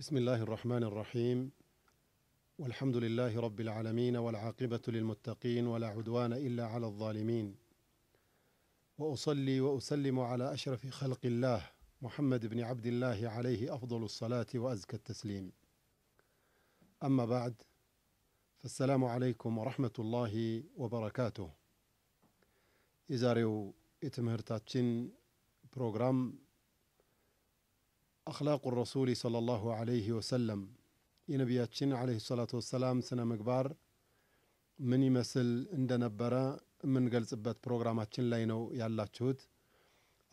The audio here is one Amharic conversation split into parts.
بسم الله الرحمن الرحيم والحمد لله رب العالمين والعاقبة للمتقين ولا عدوان إلا على الظالمين وأصلي وأسلم على أشرف خلق الله محمد بن عبد الله عليه أفضل الصلاة وأزكى التسليم أما بعد فالسلام عليكم ورحمة الله وبركاته የዛሬው የትምህርታችን ፕሮግራም أخلاق الرسول صلى الله عليه وسلم ينبي أتشين عليه الصلاة والسلام سنة مقبار من يمثل عندنا برا من قلت بات بروغرامات تشين لينو يالا تشوت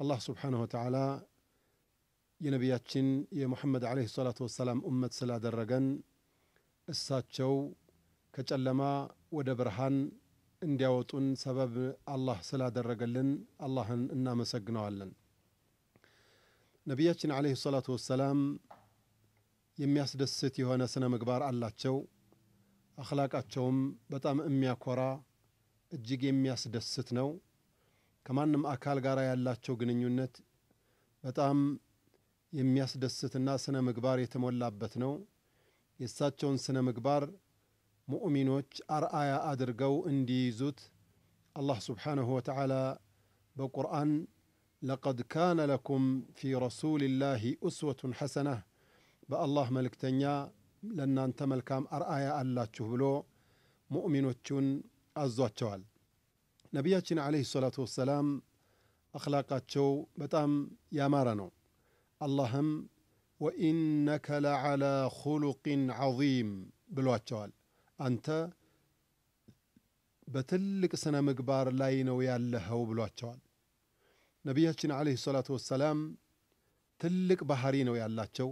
الله سبحانه وتعالى ينبي أتشين يا محمد عليه الصلاة والسلام أمة سلا درقن الساتشو كتلما ودبرهان እንዲያወጡን ሰበብ አላህ ስላደረገልን አላህን እናመሰግነዋለን። ነቢያችን ዓለይሂ ሰላቱ ወሰላም የሚያስደስት የሆነ ስነ ምግባር አላቸው። አኽላቃቸውም በጣም የሚያኮራ እጅግ የሚያስደስት ነው። ከማንም አካል ጋር ያላቸው ግንኙነት በጣም የሚያስደስትና ስነ ምግባር የተሞላበት ነው። የእሳቸውን ስነ ምግባር ሙእሚኖች አርአያ አድርገው እንዲይዙት አላህ ስብሓነሁ ወተዓላ በቁርአን ለቀድ ካነ ለኩም ፊ ረሱልላሂ ኡስወቱን ሐሰነህ በአላህ መልእክተኛ ለእናንተ መልካም አርአያ አላችሁ ብሎ ሙእሚኖቹን አዟቸዋል። ነቢያችን ዓለይሂ ሰላቱ ወሰላም አኽላቃቸው በጣም ያማረ ነው። አላህም ወኢነከ ለዓላ ኹሉቅን ዐዚም ብሏቸዋል። አንተ በትልቅ ስነ ምግባር ላይ ነው ያለኸው ብሏቸዋል። ነቢያችን ዓለይሂ ሰላቱ ወሰላም ትልቅ ባህሪ ነው ያላቸው።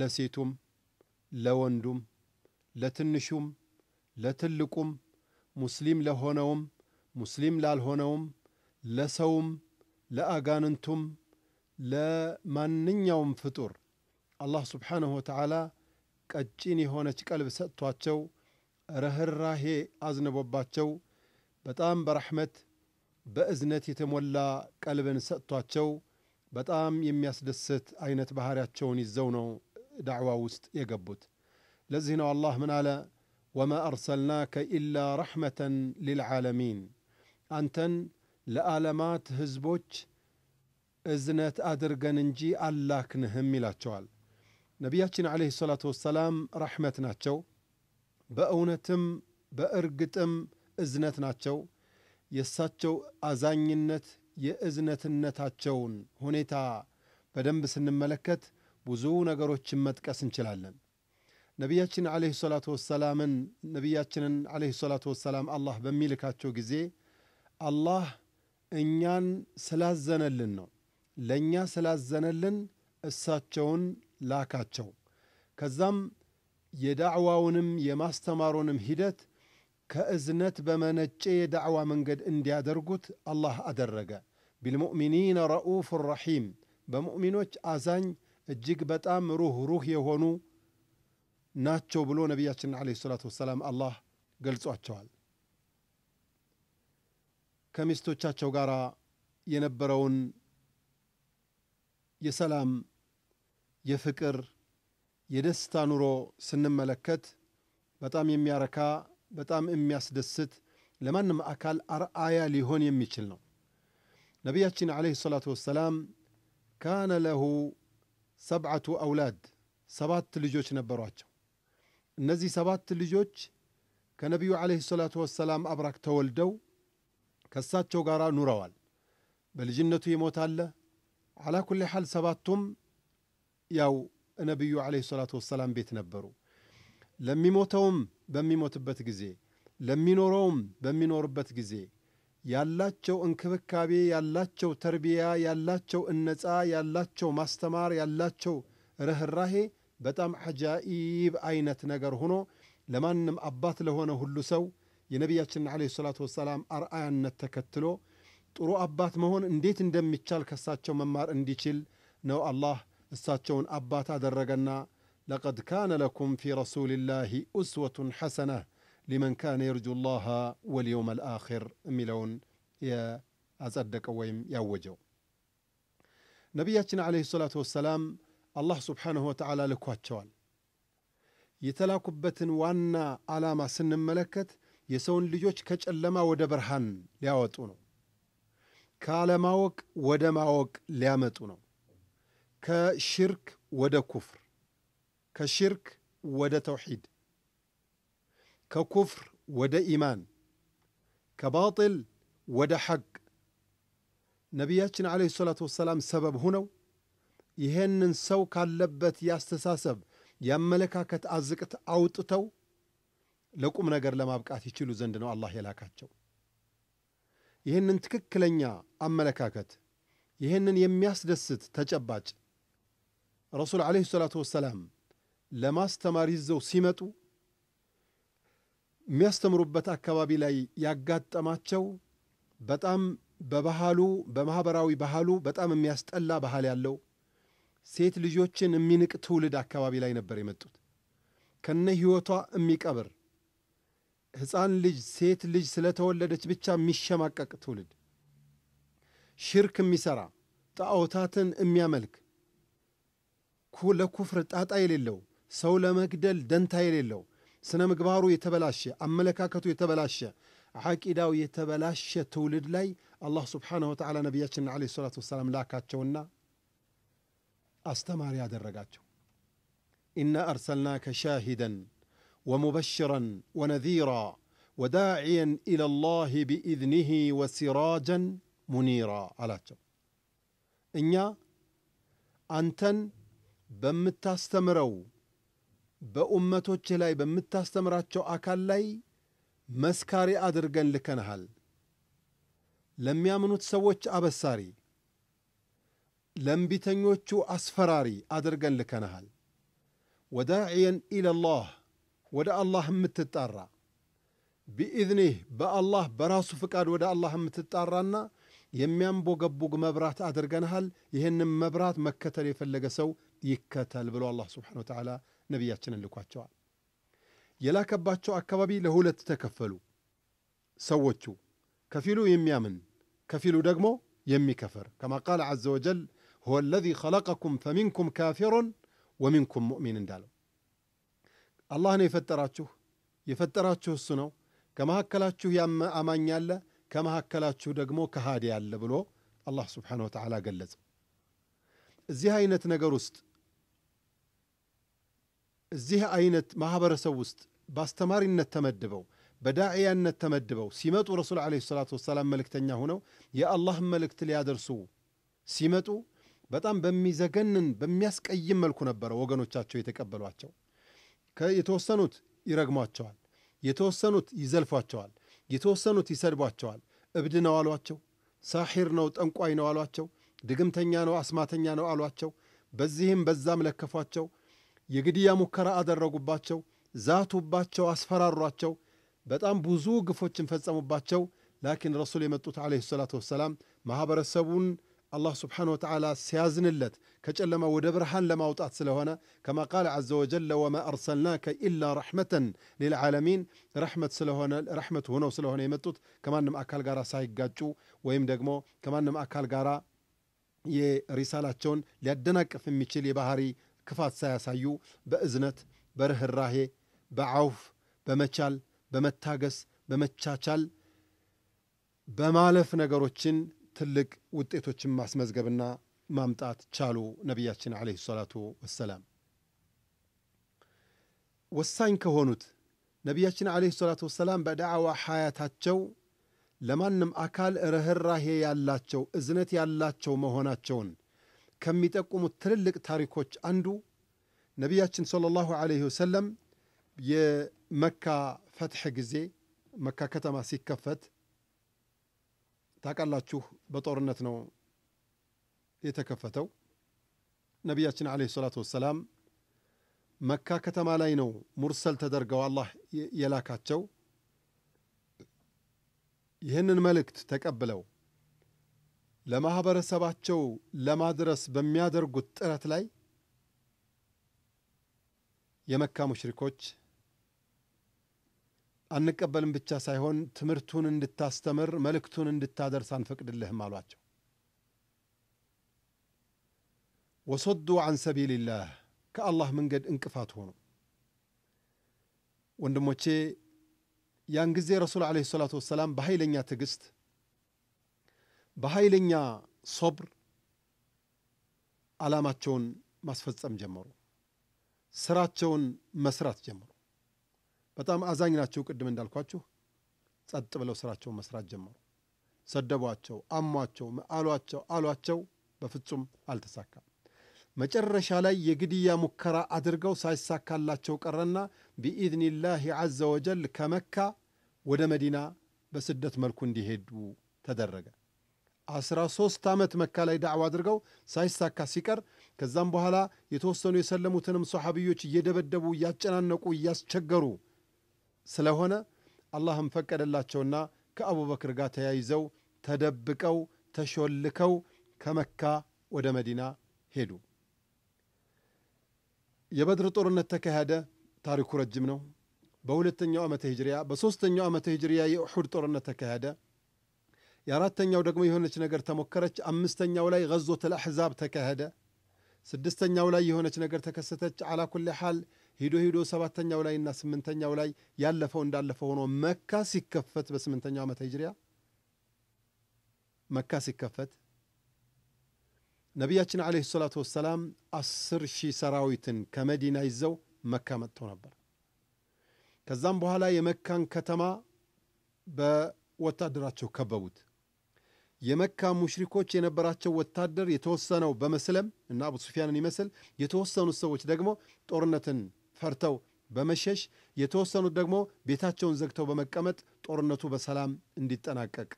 ለሴቱም፣ ለወንዱም፣ ለትንሹም፣ ለትልቁም፣ ሙስሊም ለሆነውም፣ ሙስሊም ላልሆነውም፣ ለሰውም፣ ለአጋንንቱም፣ ለማንኛውም ፍጡር አላህ ስብሓንሁ ወተዓላ ቀጭን የሆነች ቀልብ ሰጥቷቸው ረህራሄ አዝንቦባቸው በጣም በረሕመት በእዝነት የተሞላ ቀልብን ሰጥቷቸው በጣም የሚያስደስት አይነት ባህሪያቸውን ይዘው ነው ዳዕዋ ውስጥ የገቡት። ለዚህ ነው አላህ ምን አለ? ወማ አርሰልናከ ኢላ ረሕመተን ሊልዓለሚን፣ አንተን ለዓለማት ሕዝቦች እዝነት አድርገን እንጂ አላክንህም ይላቸዋል። ነቢያችን ዓለይሂ ሰላቱ ወሰላም ረሕመት ናቸው። በእውነትም በእርግጥም እዝነት ናቸው። የእሳቸው አዛኝነት የእዝነትነታቸውን ሁኔታ በደንብ ስንመለከት ብዙ ነገሮችን መጥቀስ እንችላለን። ነቢያችን ዓለይሂ ሰላቱ ወሰላምን ነቢያችንን ዓለይሂ ሰላቱ ወሰላም አላህ በሚልካቸው ጊዜ አላህ እኛን ስላዘነልን ነው። ለእኛ ስላዘነልን እሳቸውን ላካቸው። ከዛም የዳዕዋውንም የማስተማሩንም ሂደት ከእዝነት በመነጨ የዳዕዋ መንገድ እንዲያደርጉት አላህ አደረገ። ቢልሙእሚኒን ረኡፍ ራሒም፣ በሙእሚኖች አዛኝ እጅግ በጣም ሩህ ሩህ የሆኑ ናቸው ብሎ ነቢያችን ዓለይሂ ሰላቱ ወሰላም አላህ ገልጿቸዋል። ከሚስቶቻቸው ጋር የነበረውን የሰላም የፍቅር፣ የደስታ ኑሮ ስንመለከት በጣም የሚያረካ በጣም የሚያስደስት ለማንም አካል አርአያ ሊሆን የሚችል ነው። ነቢያችን ዓለይሂ ሰላቱ ወሰላም ካነ ለሁ ሰብዓቱ አውላድ ሰባት ልጆች ነበሯቸው። እነዚህ ሰባት ልጆች ከነቢዩ ዓለይሂ ሰላቱ ወሰላም አብራክ ተወልደው ከእሳቸው ጋር ኑረዋል። በልጅነቱ ይሞታለ። አላ ኩሊ ሓል ሰባቱም ያው ነቢዩ ዓለይሂ ሰላቱ ወሰላም ቤት ነበሩ። ለሚሞተውም በሚሞትበት ጊዜ ለሚኖረውም በሚኖርበት ጊዜ ያላቸው እንክብካቤ፣ ያላቸው ተርቢያ፣ ያላቸው እነጻ፣ ያላቸው ማስተማር፣ ያላቸው ርኅራሄ በጣም ዐጃኢብ አይነት ነገር ሆኖ ለማንም አባት ለሆነ ሁሉ ሰው የነቢያችን ዓለይሂ ሰላቱ ወሰላም አርአያነት ተከትሎ ጥሩ አባት መሆን እንዴት እንደሚቻል ከሳቸው መማር እንዲችል ነው። አላህ እሳቸውን አባት አደረገና لقد كان لكم في رسول الله اسوه حسنه لمن كان يرجو الله واليوم الاخر ملون يا ازدك ويم يا وجو نبياتنا عليه الصلاه والسلام الله سبحانه وتعالى لكواتشوال يتلاكبتن وانا على ما سن ملكت يسون ليوش كتش اللما ودبرهن لياوتونو كالماوك ودماوك ليامتونو كشرك ودكفر ከሽርክ ወደ ተውሒድ፣ ከኩፍር ወደ ኢማን፣ ከባጢል ወደ ሐቅ ነቢያችን ዓለይሂ ሰላቱ ወሰላም ሰበብ ሁነው ይሄንን ሰው ካለበት ያስተሳሰብ የአመለካከት አዝቅት አውጥተው ለቁም ነገር ለማብቃት ይችሉ ዘንድ ነው አላህ የላካቸው። ይህንን ትክክለኛ አመለካከት ይህንን የሚያስደስት ተጨባጭ ረሱል ዓለይሂ ሰላቱ ወሰላም ለማስተማር ይዘው ሲመጡ የሚያስተምሩበት አካባቢ ላይ ያጋጠማቸው በጣም በባህሉ በማህበራዊ ባህሉ በጣም የሚያስጠላ ባህል ያለው ሴት ልጆችን የሚንቅ ትውልድ አካባቢ ላይ ነበር የመጡት። ከነ ሕይወቷ የሚቀብር ሕፃን ልጅ ሴት ልጅ ስለተወለደች ብቻ የሚሸማቀቅ ትውልድ፣ ሽርክ የሚሠራ ጣዖታትን የሚያመልክ ለኩፍር ጣጣ የሌለው ሰው ለመግደል ደንታ የሌለው ስነ ምግባሩ የተበላሸ አመለካከቱ የተበላሸ አቂዳው የተበላሸ ትውልድ ላይ አላህ ስብሓነሁ ወተዓላ ነቢያችንን ዓለይሂ ሰላቱ ወሰላም ላካቸውና አስተማሪ ያደረጋቸው ኢና አርሰልናከ ሻሂደን ወሙበሽረን ወነዚራ ወዳዕየን ኢላ ላህ ቢኢዝኒህ ወሲራጀን ሙኒራ አላቸው እኛ አንተን በምታስተምረው በኡመቶችህ ላይ በምታስተምራቸው አካል ላይ መስካሪ አድርገን ልከንሃል፣ ለሚያምኑት ሰዎች አበሳሪ፣ ለእምቢተኞቹ አስፈራሪ አድርገን ልከንሃል። ወዳዕየን ኢለላህ ወደ አላህ የምትጣራ ቢኢዝኒህ በአላህ በራሱ ፍቃድ ወደ አላህ የምትጣራና የሚያንቦገቡግ መብራት አድርገንሃል። ይህንም መብራት መከተል የፈለገ ሰው ይከተል ብሎ አላህ ስብሓነ ወተዓላ نبياتنا اللي كواتشوا يلا كباتشوا أكبابي لهولة تكفلوا سوتشوا كفيلو يميامن كفيلو دقمو يمي كفر كما قال عز وجل هو الذي خلقكم فمنكم كافر ومنكم مؤمن دالو الله نيفتراتشوه يفتراتشوه السنو كما هكلاتشوه يام أمان يالا كما هكلاتشوه دقمو كهادي يالا بلو الله سبحانه وتعالى قلز زيها اينت نقرست እዚህ አይነት ማህበረሰብ ውስጥ በአስተማሪነት ተመድበው በዳዕያነት ተመድበው ሲመጡ ረሱል ዓለይሂ ሰላቱ ወሰላም መልእክተኛ ሆነው የአላህን መልእክት ሊያደርሱ ሲመጡ በጣም በሚዘገንን በሚያስቀይም መልኩ ነበረ ወገኖቻቸው የተቀበሏቸው። የተወሰኑት ይረግሟቸዋል፣ የተወሰኑት ይዘልፏቸዋል፣ የተወሰኑት ይሰድቧቸዋል። እብድ ነው አሏቸው፣ ሳሒር ነው ጠንቋይ ነው አሏቸው፣ ድግምተኛ ነው አስማተኛ ነው አሏቸው። በዚህም በዛም ለከፏቸው። የግድያ ሙከራ አደረጉባቸው፣ ዛቱባቸው፣ አስፈራሯቸው። በጣም ብዙ ግፎችን ፈጸሙባቸው። ላኪን ረሱል የመጡት ዓለይሂ ሰላቱ ወሰላም ማኅበረሰቡን አላህ ስብሓነሁ ወተዓላ ሲያዝንለት ከጨለማ ወደ ብርሃን ለማውጣት ስለሆነ ከማ ቃለ ዐዘ ወጀለ ወማ አርሰልናከ ኢላ ረሕመተን ሊልዓለሚን ረሕመት ስለሆነ ረሕመት ሆነው ስለሆነ የመጡት ከማንም አካል ጋር ሳይጋጩ ወይም ደግሞ ከማንም አካል ጋር የሪሳላቸውን ሊያደናቅፍ የሚችል የባህሪ ክፋት ሳያሳዩ በእዝነት፣ በርህራሄ፣ በአውፍ በመቻል፣ በመታገስ፣ በመቻቻል በማለፍ ነገሮችን ትልቅ ውጤቶችን ማስመዝገብና ማምጣት ቻሉ። ነቢያችን ዓለይሂ ሰላቱ ወሰላም ወሳኝ ከሆኑት ነቢያችን ዓለይሂ ሰላቱ ወሰላም በዳዕዋ ሐያታቸው ለማንም አካል ርህራሄ ያላቸው እዝነት ያላቸው መሆናቸውን ከሚጠቁሙት ትልልቅ ታሪኮች አንዱ ነቢያችን ሰለላሁ ዐለይሂ ወሰለም የመካ ፈትሕ ጊዜ መካ ከተማ ሲከፈት ታውቃላችሁ፣ በጦርነት ነው የተከፈተው። ነቢያችን ዐለይሂ ሰላቱ ወሰላም መካ ከተማ ላይ ነው ሙርሰል ተደርገው አላህ የላካቸው። ይህንን መልእክት ተቀብለው ለማኅበረሰባቸው ለማድረስ በሚያደርጉት ጥረት ላይ የመካ ሙሽሪኮች አንቀበልም ብቻ ሳይሆን ትምህርቱን እንድታስተምር መልእክቱን እንድታደርስ አንፈቅድልህም አሏቸው። ወሶዱ አን ሰቢልላህ ከአላህ መንገድ እንቅፋት ሆኑ። ወንድሞቼ ያን ጊዜ ረሱል ዓለይሂ ሰላቱ ወሰላም በኃይለኛ ትዕግሥት በኃይለኛ ሶብር ዓላማቸውን ማስፈጸም ጀመሩ። ስራቸውን መስራት ጀመሩ። በጣም አዛኝ ናቸው። ቅድም እንዳልኳችሁ ጸጥ ብለው ስራቸውን መስራት ጀመሩ። ሰደቧቸው፣ አሟቸው፣ አሏቸው አሏቸው። በፍጹም አልተሳካም። መጨረሻ ላይ የግድያ ሙከራ አድርገው ሳይሳካላቸው ቀረና ቢኢዝኒላህ ዐዘ ወጀል ከመካ ወደ መዲና በስደት መልኩ እንዲሄዱ ተደረገ። 13 ዓመት መካ ላይ ዳዕዋ አድርገው ሳይሳካ ሲቀር ከዛም በኋላ የተወሰኑ የሰለሙትንም ሰሓቢዮች እየደበደቡ እያጨናነቁ እያስቸገሩ ስለሆነ አላህም ፈቀደላቸውና ከአቡበክር ጋር ተያይዘው ተደብቀው ተሾልከው ከመካ ወደ መዲና ሄዱ። የበድር ጦርነት ተካሄደ። ታሪኩ ረጅም ነው። በሁለተኛው ዓመተ ሂጅሪያ፣ በሦስተኛው ዓመተ ሂጅሪያ የእሑድ ጦርነት ተካሄደ። የአራተኛው ደግሞ የሆነች ነገር ተሞከረች። አምስተኛው ላይ ገዞተል አሕዛብ ተካሄደ። ስድስተኛው ላይ የሆነች ነገር ተከሰተች። አላ ኩል ሓል ሂዶ ሂዶ ሰባተኛው ላይ እና ስምንተኛው ላይ ያለፈው እንዳለፈ ሆኖ መካ ሲከፈት በስምንተኛው ዓመተ ሂጅሪያ መካ ሲከፈት ነቢያችን ዓለይሂ ሰላቱ ወሰላም አስር ሺህ ሰራዊትን ከመዲና ይዘው መካ መጥተው ነበር። ከዛም በኋላ የመካን ከተማ በወታደራቸው ከበቡት። የመካ ሙሽሪኮች የነበራቸው ወታደር የተወሰነው በመስለም እና አቡ ሱፊያንን ይመስል የተወሰኑት ሰዎች ደግሞ ጦርነትን ፈርተው በመሸሽ የተወሰኑት ደግሞ ቤታቸውን ዘግተው በመቀመጥ ጦርነቱ በሰላም እንዲጠናቀቅ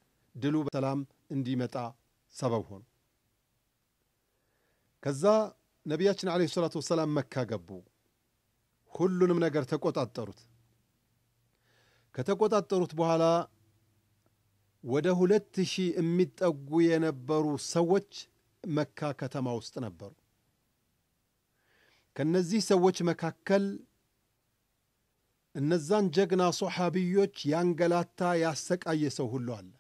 ድሉ በሰላም እንዲመጣ ሰበብ ሆኑ። ከዛ ነቢያችን ዓለይሂ ሰላቱ ወሰላም መካ ገቡ። ሁሉንም ነገር ተቆጣጠሩት። ከተቆጣጠሩት በኋላ ወደ ሁለት ሺህ የሚጠጉ የነበሩ ሰዎች መካ ከተማ ውስጥ ነበሩ። ከነዚህ ሰዎች መካከል እነዛን ጀግና ሶሓቢዮች ያንገላታ ያሰቃየ ሰው ሁሉ አለ።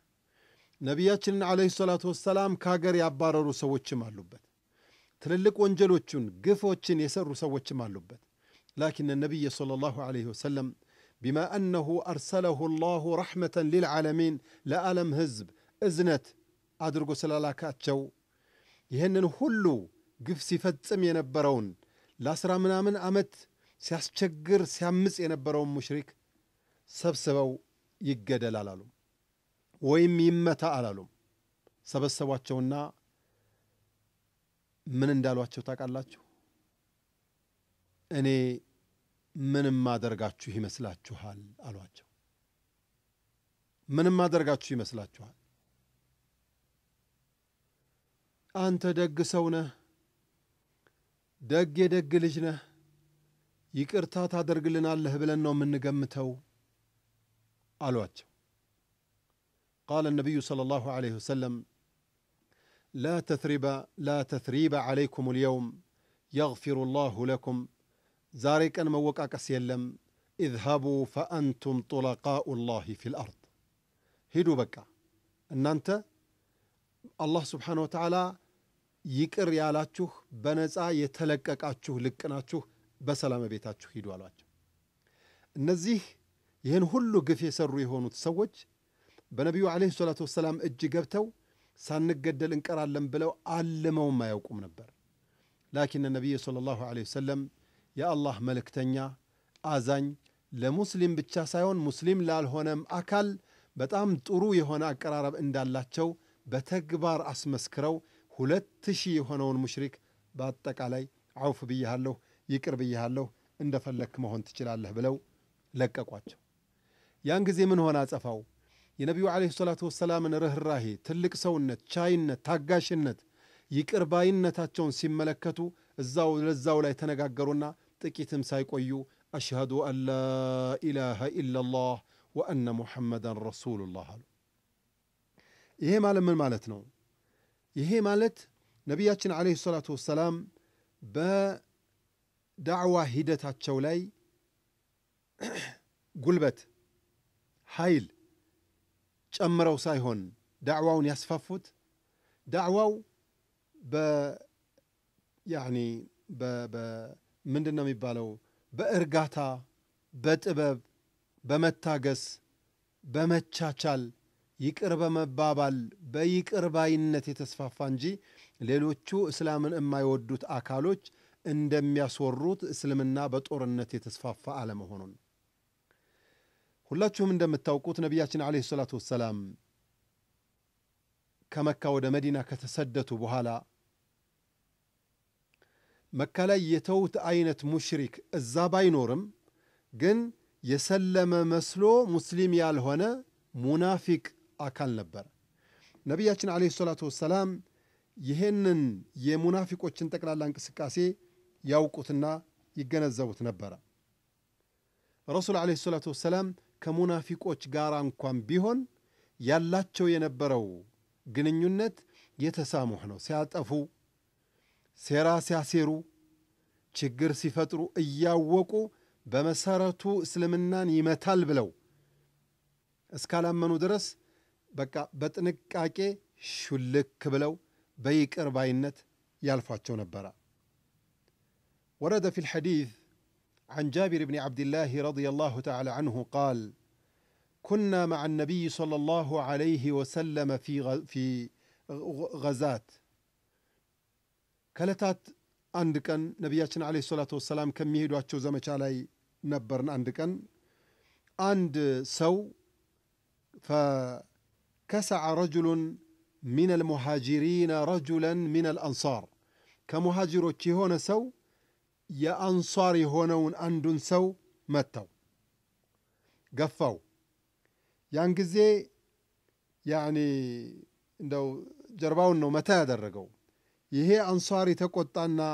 ነቢያችንን ዓለይሂ ሰላቱ ወሰላም ከሀገር ያባረሩ ሰዎችም አሉበት። ትልልቅ ወንጀሎቹን ግፎችን የሰሩ ሰዎችም አሉበት። ላኪን ነቢይ ሰለላሁ ዓለይሂ ወሰለም بما أنه أرسله الله رحمة للعالمين ለዓለም ህዝብ እዝነት አድርጎ ስላላካቸው ይህንን ሁሉ ግፍ ሲፈጽም የነበረውን ለአስራ ምናምን ዓመት ሲያስቸግር ሲያምፅ የነበረውን ሙሽሪክ ሰብስበው ይገደል አላሉም፣ ወይም ይመታ አላሉም። ሰበሰቧቸውና ምን እንዳሏቸው ታውቃላችሁ? እኔ ምንም ማደርጋችሁ ይመስላችኋል አሏቸው። ምንም ማደርጋችሁ ይመስላችኋል? አንተ ደግ ሰው ነህ፣ ደግ የደግ ልጅ ነህ፣ ይቅርታ ታደርግልናለህ ብለን ነው የምንገምተው አሏቸው። ቃለ ነቢዩ ሰለላሁ ዐለይሂ ወሰለም ላ ተትሪበ ላ ተትሪበ ዐለይኩም አልየውም የግፊሩ ላሁ ለኩም ዛሬ ቀን መወቃቀስ የለም። እዝሃቡ ፈአንቱም ጡለቃኡ ላሂ ፊል አርድ፣ ሂዱ በቃ እናንተ አላህ ስብሓነ ወተዓላ ይቅር ያላችሁ በነፃ የተለቀቃችሁ ልቅ ናችሁ፣ በሰላም ቤታችሁ ሂዱ አሏቸው። እነዚህ ይህን ሁሉ ግፍ የሰሩ የሆኑት ሰዎች በነቢዩ ዓለይሂ ሰላቱ ወሰላም እጅ ገብተው ሳንገደል እንቀራለን ብለው አልመውም አያውቁም ነበር። ላኪን ነቢይ ሰለላሁ ዓለይሂ ወሰለም የአላህ መልእክተኛ አዛኝ፣ ለሙስሊም ብቻ ሳይሆን ሙስሊም ላልሆነም አካል በጣም ጥሩ የሆነ አቀራረብ እንዳላቸው በተግባር አስመስክረው ሁለት ሺህ የሆነውን ሙሽሪክ በአጠቃላይ አውፍ ብያሃለሁ፣ ይቅር ብያሃለሁ፣ እንደፈለክ መሆን ትችላለህ ብለው ለቀቋቸው። ያን ጊዜ ምን ሆነ አጸፋው? የነቢዩ ዓለይሂ ሰላቱ ወሰላምን ርኅራሄ፣ ትልቅ ሰውነት፣ ቻይነት፣ ታጋሽነት፣ ይቅር ሲመለከቱ እዛው ለዛው ላይ ተነጋገሩና ጥቂትም ሳይቆዩ አሽሃዱ አን ላ ኢላሃ ኢላላህ ወአነ ሙሐመዳን ረሱሉላህ አሉ። ይሄ ማለት ምን ማለት ነው? ይሄ ማለት ነቢያችን ዓለይሂ ሰላቱ ወሰላም በዳዕዋ ሂደታቸው ላይ ጉልበት፣ ኃይል ጨምረው ሳይሆን ዳዕዋውን ያስፋፉት ዳዕዋው በ ምንድን ነው የሚባለው? በእርጋታ በጥበብ በመታገስ በመቻቻል ይቅር በመባባል በይቅር ባይነት የተስፋፋ እንጂ ሌሎቹ እስላምን የማይወዱት አካሎች እንደሚያስወሩት እስልምና በጦርነት የተስፋፋ አለመሆኑን ሁላችሁም እንደምታውቁት ነቢያችን ዓለይሂ ሰላቱ ወሰላም ከመካ ወደ መዲና ከተሰደቱ በኋላ መካ ላይ የተውት አይነት ሙሽሪክ እዛ ባይኖርም ግን የሰለመ መስሎ ሙስሊም ያልሆነ ሙናፊቅ አካል ነበር። ነቢያችን ዓለይሂ ሰላቱ ወሰላም ይህንን የሙናፊቆችን ጠቅላላ እንቅስቃሴ ያውቁትና ይገነዘቡት ነበረ። ረሱል ዓለይሂ ሰላቱ ወሰላም ከሙናፊቆች ጋር እንኳን ቢሆን ያላቸው የነበረው ግንኙነት የተሳሙህ ነው ሲያጠፉ سيرا سياسيرو چگر سيفترو اياووكو بمسارتو اسلمنان يمتال بلو اسكالا منو درس بكا بتنكاكي شلك بلو بيك اربعينت يالفاتشو برا ورد في الحديث عن جابر بن عبد الله رضي الله تعالى عنه قال كنا مع النبي صلى الله عليه وسلم في غزات ከእለታት አንድ ቀን ነቢያችን ዓለይሂ ሰላቱ ወሰላም ከሚሄዷቸው ዘመቻ ላይ ነበርን። አንድ ቀን አንድ ሰው ፈከሰዐ ረጁሉን ሚን አልሙሃጅሪነ ረጁለን ሚን አልአንሳር ከሙሃጅሮች የሆነ ሰው የአንሷር የሆነውን አንዱን ሰው መታው፣ ገፋው። ያን ጊዜ ያኒ እንደው ጀርባውን ነው መታ ያደረገው يهي أنصاري تقطعنا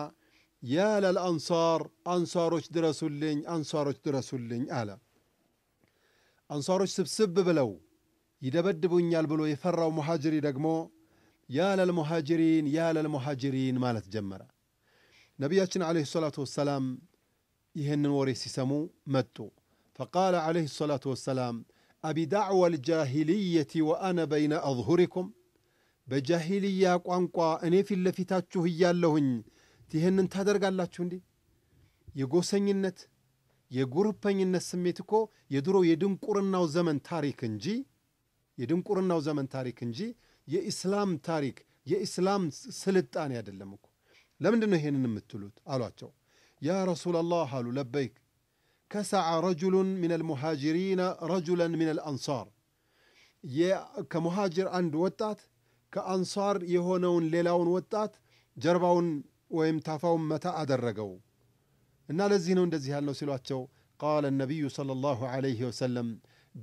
يا للأنصار أنصاروش درسولين اللين أنصاروش درسوا آلا أنصاروش سبسب بلو يدبدبون يالبلو يفروا ومهاجري دقمو يا للمهاجرين يا للمهاجرين ما نبي نبياتنا عليه الصلاة والسلام يهن وريسي سمو متو فقال عليه الصلاة والسلام أبي دعوة الجاهلية وأنا بين أظهركم በጃሂልያ ቋንቋ እኔ ፊት ለፊታችሁ እያለሁኝ ይህንን ታደርጋላችሁ እንዴ? የጎሰኝነት የጉርበኝነት ስሜት እኮ የድሮ የድንቁርናው ዘመን ታሪክ እንጂ የድንቁርናው ዘመን ታሪክ እንጂ የኢስላም ታሪክ የኢስላም ስልጣኔ አይደለም እኮ። ለምንድን ነው ይሄንን የምትሉት አሏቸው። ያ ረሱላላህ አሉ ለበይክ ከሰዓ ረጁሉን ምን አልሙሃጅሪና ረጁለን ምን አልአንሳር ከሙሃጅር አንድ ወጣት ከአንሷር የሆነውን ሌላውን ወጣት ጀርባውን ወይም ታፋውን መታ አደረገው እና ለዚህ ነው እንደዚህ ያልነው ሲሏቸው ቃለ ነቢዩ ሰለላሁ ዐለይሂ ወሰለም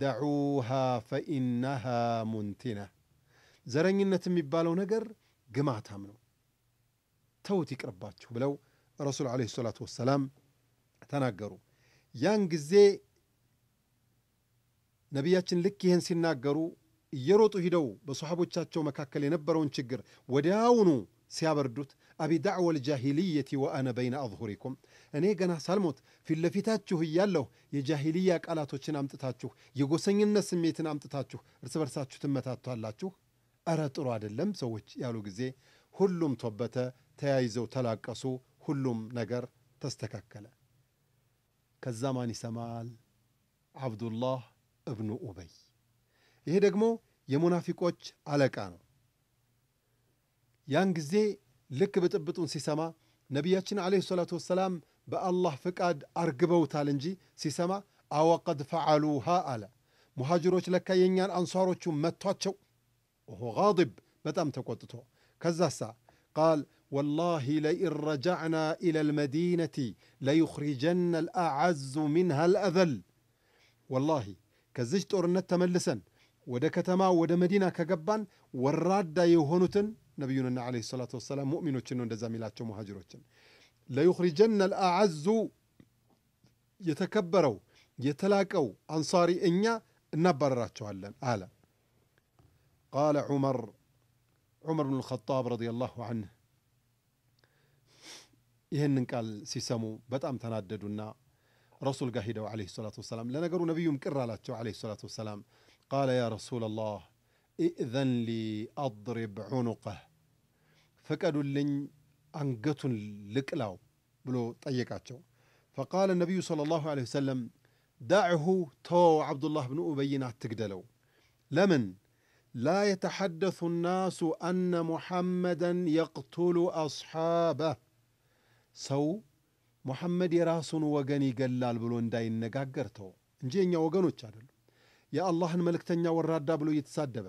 ደዑሃ ፈኢነሃ ሙንቲና ዘረኝነት የሚባለው ነገር ግማታም ነው ተውት ይቅርባችሁ ብለው ረሱል ዐለይሂ ሰላቱ ወሰላም ተናገሩ ያን ጊዜ ነቢያችን ልክ ይህን ሲናገሩ እየሮጡ ሂደው በሰሓቦቻቸው መካከል የነበረውን ችግር ወዲያውኑ ሲያበርዱት አቢ ዳዕወ ልጃሂልየቲ ወአነ በይነ አظሁሪኩም እኔ ገና ሳልሞት ፊት ለፊታችሁ እያለሁ የጃሂልያ ቃላቶችን አምጥታችሁ የጎሰኝነት ስሜትን አምጥታችሁ እርስ በርሳችሁ ትመታቷላችሁ። እረ ጥሩ አይደለም ሰዎች ያሉ ጊዜ ሁሉም ቶበተ፣ ተያይዘው ተላቀሱ፣ ሁሉም ነገር ተስተካከለ። ከዛ ማን ይሰማል? ዓብዱላህ እብኑ ኡበይ ይሄ ደግሞ የሙናፊቆች አለቃ ነው። ያን ጊዜ ልክ ብጥብጡን ሲሰማ ነቢያችን ዓለይሂ ሰላቱ ወሰላም በአላህ ፍቃድ አርግበውታል እንጂ ሲሰማ አወቀድ ፈዓሉሃ አለ። ሙሃጅሮች ለካ የእኛን አንሷሮቹ መቷቸው። ኦሆ ጋዲብ በጣም ተቆጥቶ ከዛሳ ቃል ወላሂ ለኢን ረጃዕና ኢላ ልመዲነቲ ለዩኽሪጀና ልአዓዙ ሚንሃ ልአዘል ወላሂ ከዚች ጦርነት ተመልሰን ወደ ከተማ ወደ መዲና ከገባን ወራዳ የሆኑትን ነቢዩንና ዓለይሂ ሰላቱ ወሰላም ሙእሚኖችን ነው እንደዛ የሚላቸው ሙሃጅሮችን ለዩኽሪጀና አልአዓዙ የተከበረው የተላቀው አንሳሪ እኛ እናባረራቸዋለን አለ። ቃለ ዑመር ዑመር ብን ልኸጣብ ረዲየላሁ አንሁ ይህንን ቃል ሲሰሙ በጣም ተናደዱና ረሱል ጋር ሂደው ዓለይሂ ሰላቱ ወሰላም ለነገሩ ነቢዩም ቅር አላቸው ዓለይሂ ሰላቱ ወሰላም قال يا رسول الله ائذن لي أضرب عنقه فقالوا لن አንገቱን ልቅላው ብሎ ጠየቃቸው ፈቃለ ነቢዩ صለ ላሁ ለ ወሰለም ዳዕሁ ተወው ዓብዱላህ ብን ኡበይን አትግደለው ለምን ላ የተሐደث الناس أن محمدا يقتل أصحابه ሰው ሙሐመድ የራሱን ወገን ይገላል ብሎ እንዳይነጋገር ተወው እንጂ የእኛ ወገኖች አይደሉ የአላህን መልእክተኛ ወራዳ ብሎ እየተሳደበ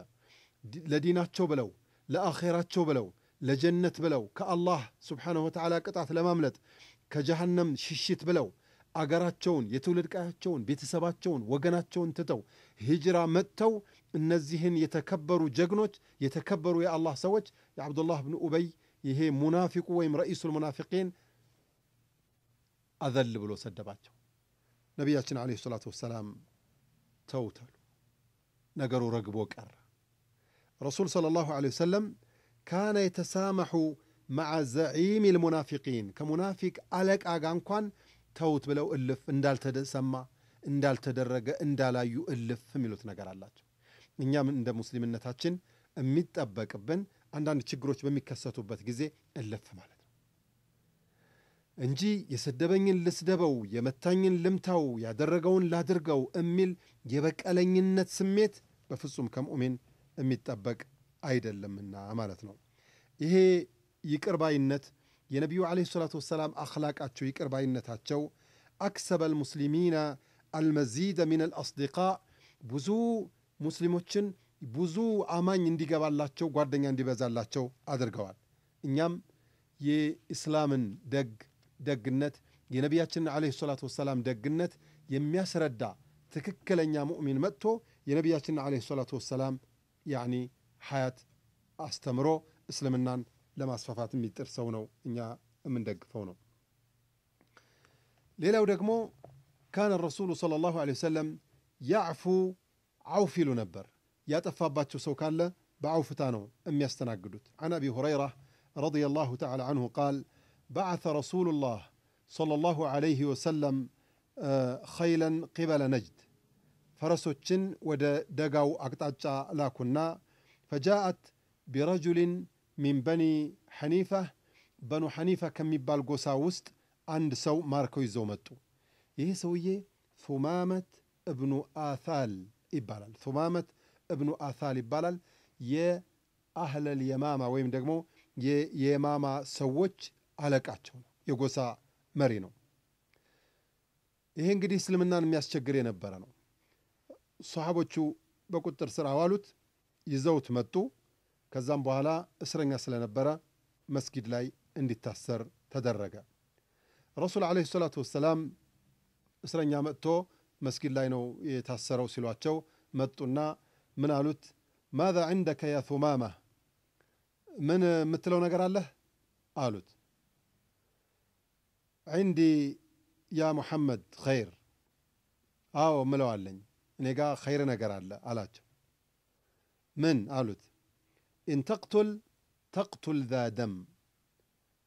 ለዲናቸው ብለው ለአኼራቸው ብለው ለጀነት ብለው ከአላህ ስብሓንሁ ወተዓላ ቅጣት ለማምለጥ ከጀሃነም ሽሽት ብለው አገራቸውን፣ የትውልድ ቀያቸውን፣ ቤተሰባቸውን፣ ወገናቸውን ትተው ሂጅራ መጥተው እነዚህን የተከበሩ ጀግኖች የተከበሩ የአላህ ሰዎች የአብዱላህ ብን ኡበይ ይሄ ሙናፊቁ ወይም ረኢሱ ልሙናፊቂን አዘል ብሎ ሰደባቸው። ነቢያችን ዓለይሂ ሰላቱ ወሰላም ተውታሉ። ነገሩ ረግቦ ቀረ። ረሱል ሰለላሁ ዐለይሂ ወሰለም ካነ የተሳመሑ ማዓ ዘዒም ልሙናፊቂን ከሙናፊቅ አለቃ ጋ እንኳን ተውት ብለው እልፍ እንዳልተሰማ እንዳልተደረገ እንዳላዩ እልፍ የሚሉት ነገር አላቸው። እኛም እንደ ሙስሊምነታችን የሚጠበቅብን አንዳንድ ችግሮች በሚከሰቱበት ጊዜ እልፍ ማለት እንጂ የሰደበኝን ልስደበው፣ የመታኝን ልምታው፣ ያደረገውን ላድርገው የሚል የበቀለኝነት ስሜት በፍጹም ከሙእሚን የሚጠበቅ አይደለምና ማለት ነው። ይሄ ይቅርባይነት የነቢዩ ዓለይሂ ሰላቱ ወሰላም አኽላቃቸው ይቅርባይነታቸው አክሰበ አልሙስሊሚና አልመዚደ ሚን አልአስዲቃ ብዙ ሙስሊሞችን ብዙ አማኝ እንዲገባላቸው ጓደኛ እንዲበዛላቸው አድርገዋል። እኛም የእስላምን ደግ ደግነት የነቢያችን ዓለይሂ ሰላቱ ወሰላም ደግነት የሚያስረዳ ትክክለኛ ሙእሚን መጥቶ የነቢያችን ዓለይሂ ሰላቱ ወሰላም ያኒ ሐያት አስተምሮ እስልምናን ለማስፋፋት የሚጥር ሰው ነው እኛ የምንደግፈው ነው። ሌላው ደግሞ ካነ ረሱሉ ሰለላሁ ዐለይሂ ወሰለም ያዕፉ ዓውፍ ይሉ ነበር። ያጠፋባቸው ሰው ካለ በአውፍታ ነው የሚያስተናግዱት። አን አቢ ሁረይራ ረዲየላሁ ተዓላ አንሁ ቃል بعث رسول الله صلى الله عليه وسلم خيلا قبل نجد ፈረሶችን ወደ ደጋው አቅጣጫ ላኩና ፈጃአት ቢረጁልን ሚን በኒ ሐኒፈ በኑ ሐኒፈ ከሚባል ጎሳ ውስጥ አንድ ሰው ማርከው ይዘው መጡ። ይህ ሰውዬ ቱማመት እብኑ አታል ይባላል። ቱማመት እብኑ አታል ይባላል። የአህለል የማማ ወይም ደግሞ የየማማ ሰዎች አለቃቸው ነው፣ የጎሳ መሪ ነው። ይሄ እንግዲህ እስልምናን የሚያስቸግር የነበረ ነው። ሰሓቦቹ በቁጥጥር ስር አዋሉት፣ ይዘውት መጡ። ከዛም በኋላ እስረኛ ስለነበረ መስጊድ ላይ እንዲታሰር ተደረገ። ረሱል ዓለይሂ ሰላቱ ወሰላም እስረኛ መጥቶ መስጊድ ላይ ነው የታሰረው ሲሏቸው መጡና ምን አሉት? ማዛ ዕንደከ ያ ቱማማ ምን የምትለው ነገር አለህ አሉት። ዕንዲ ያ ሙሐመድ ኸይር፣ አዎ ምለዋለኝ እኔ ጋ ኸይር ነገር አለ አላቸው። ምን አሉት? ኢንተቅቱል ተቅቱል ዛ ደም፣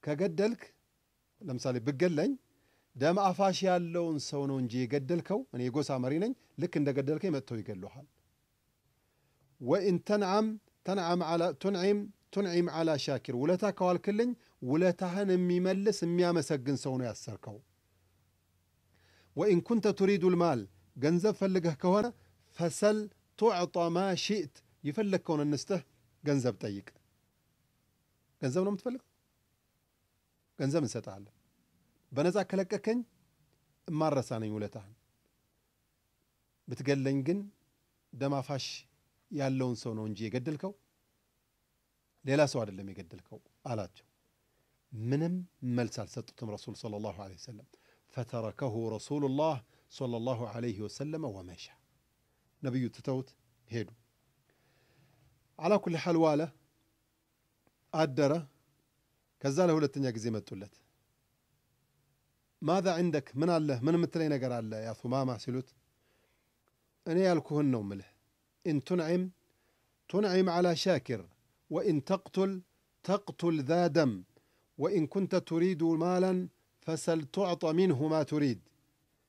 ከገደልክ ለምሳሌ ብገለኝ ደም አፋሽ ያለውን ሰው ነው እንጂ የገደልከው፣ እኔ የጎሳ መሪ ነኝ፣ ልክ እንደ ገደልከኝ መጥተው ይገሉሃል። ወኢን ተንዓም ቱንዒም ዐላ ሻኪር፣ ውለታ ከዋልክልኝ ውለታህን የሚመልስ የሚያመሰግን ሰው ነው ያሰርከው። ወኢን ኩንተ ቱሪዱ ልማል ገንዘብ ፈልገህ ከሆነ ፈሰል ቱዕጣ ማ ሺእት ይፈለግከውን እንስትህ። ገንዘብ ጠይቅ። ገንዘብ ነው የምትፈልገው፣ ገንዘብ እንሰጥሃለን። በነፃ ከለቀከኝ እማረሳ ነኝ ውለታህን። ብትገለኝ ግን ደማፋሽ ያለውን ሰው ነው እንጂ የገደልከው ሌላ ሰው አይደለም የገደልከው አላቸው። منم ملسل ستتم رسول صلى الله عليه وسلم فتركه رسول الله صلى الله عليه وسلم ومشى نبي تتوت هيدو على كل حال والا أدرى كذا له لتنيا كزيمة تولت ماذا عندك من الله من مثلي نقر الله يا ثماما سلوت أنا يالكوه النوم له إن تنعم تنعم على شاكر وإن تقتل تقتل ذا دم وإن كنت تريد مالا فسل تعطى منه ما تريد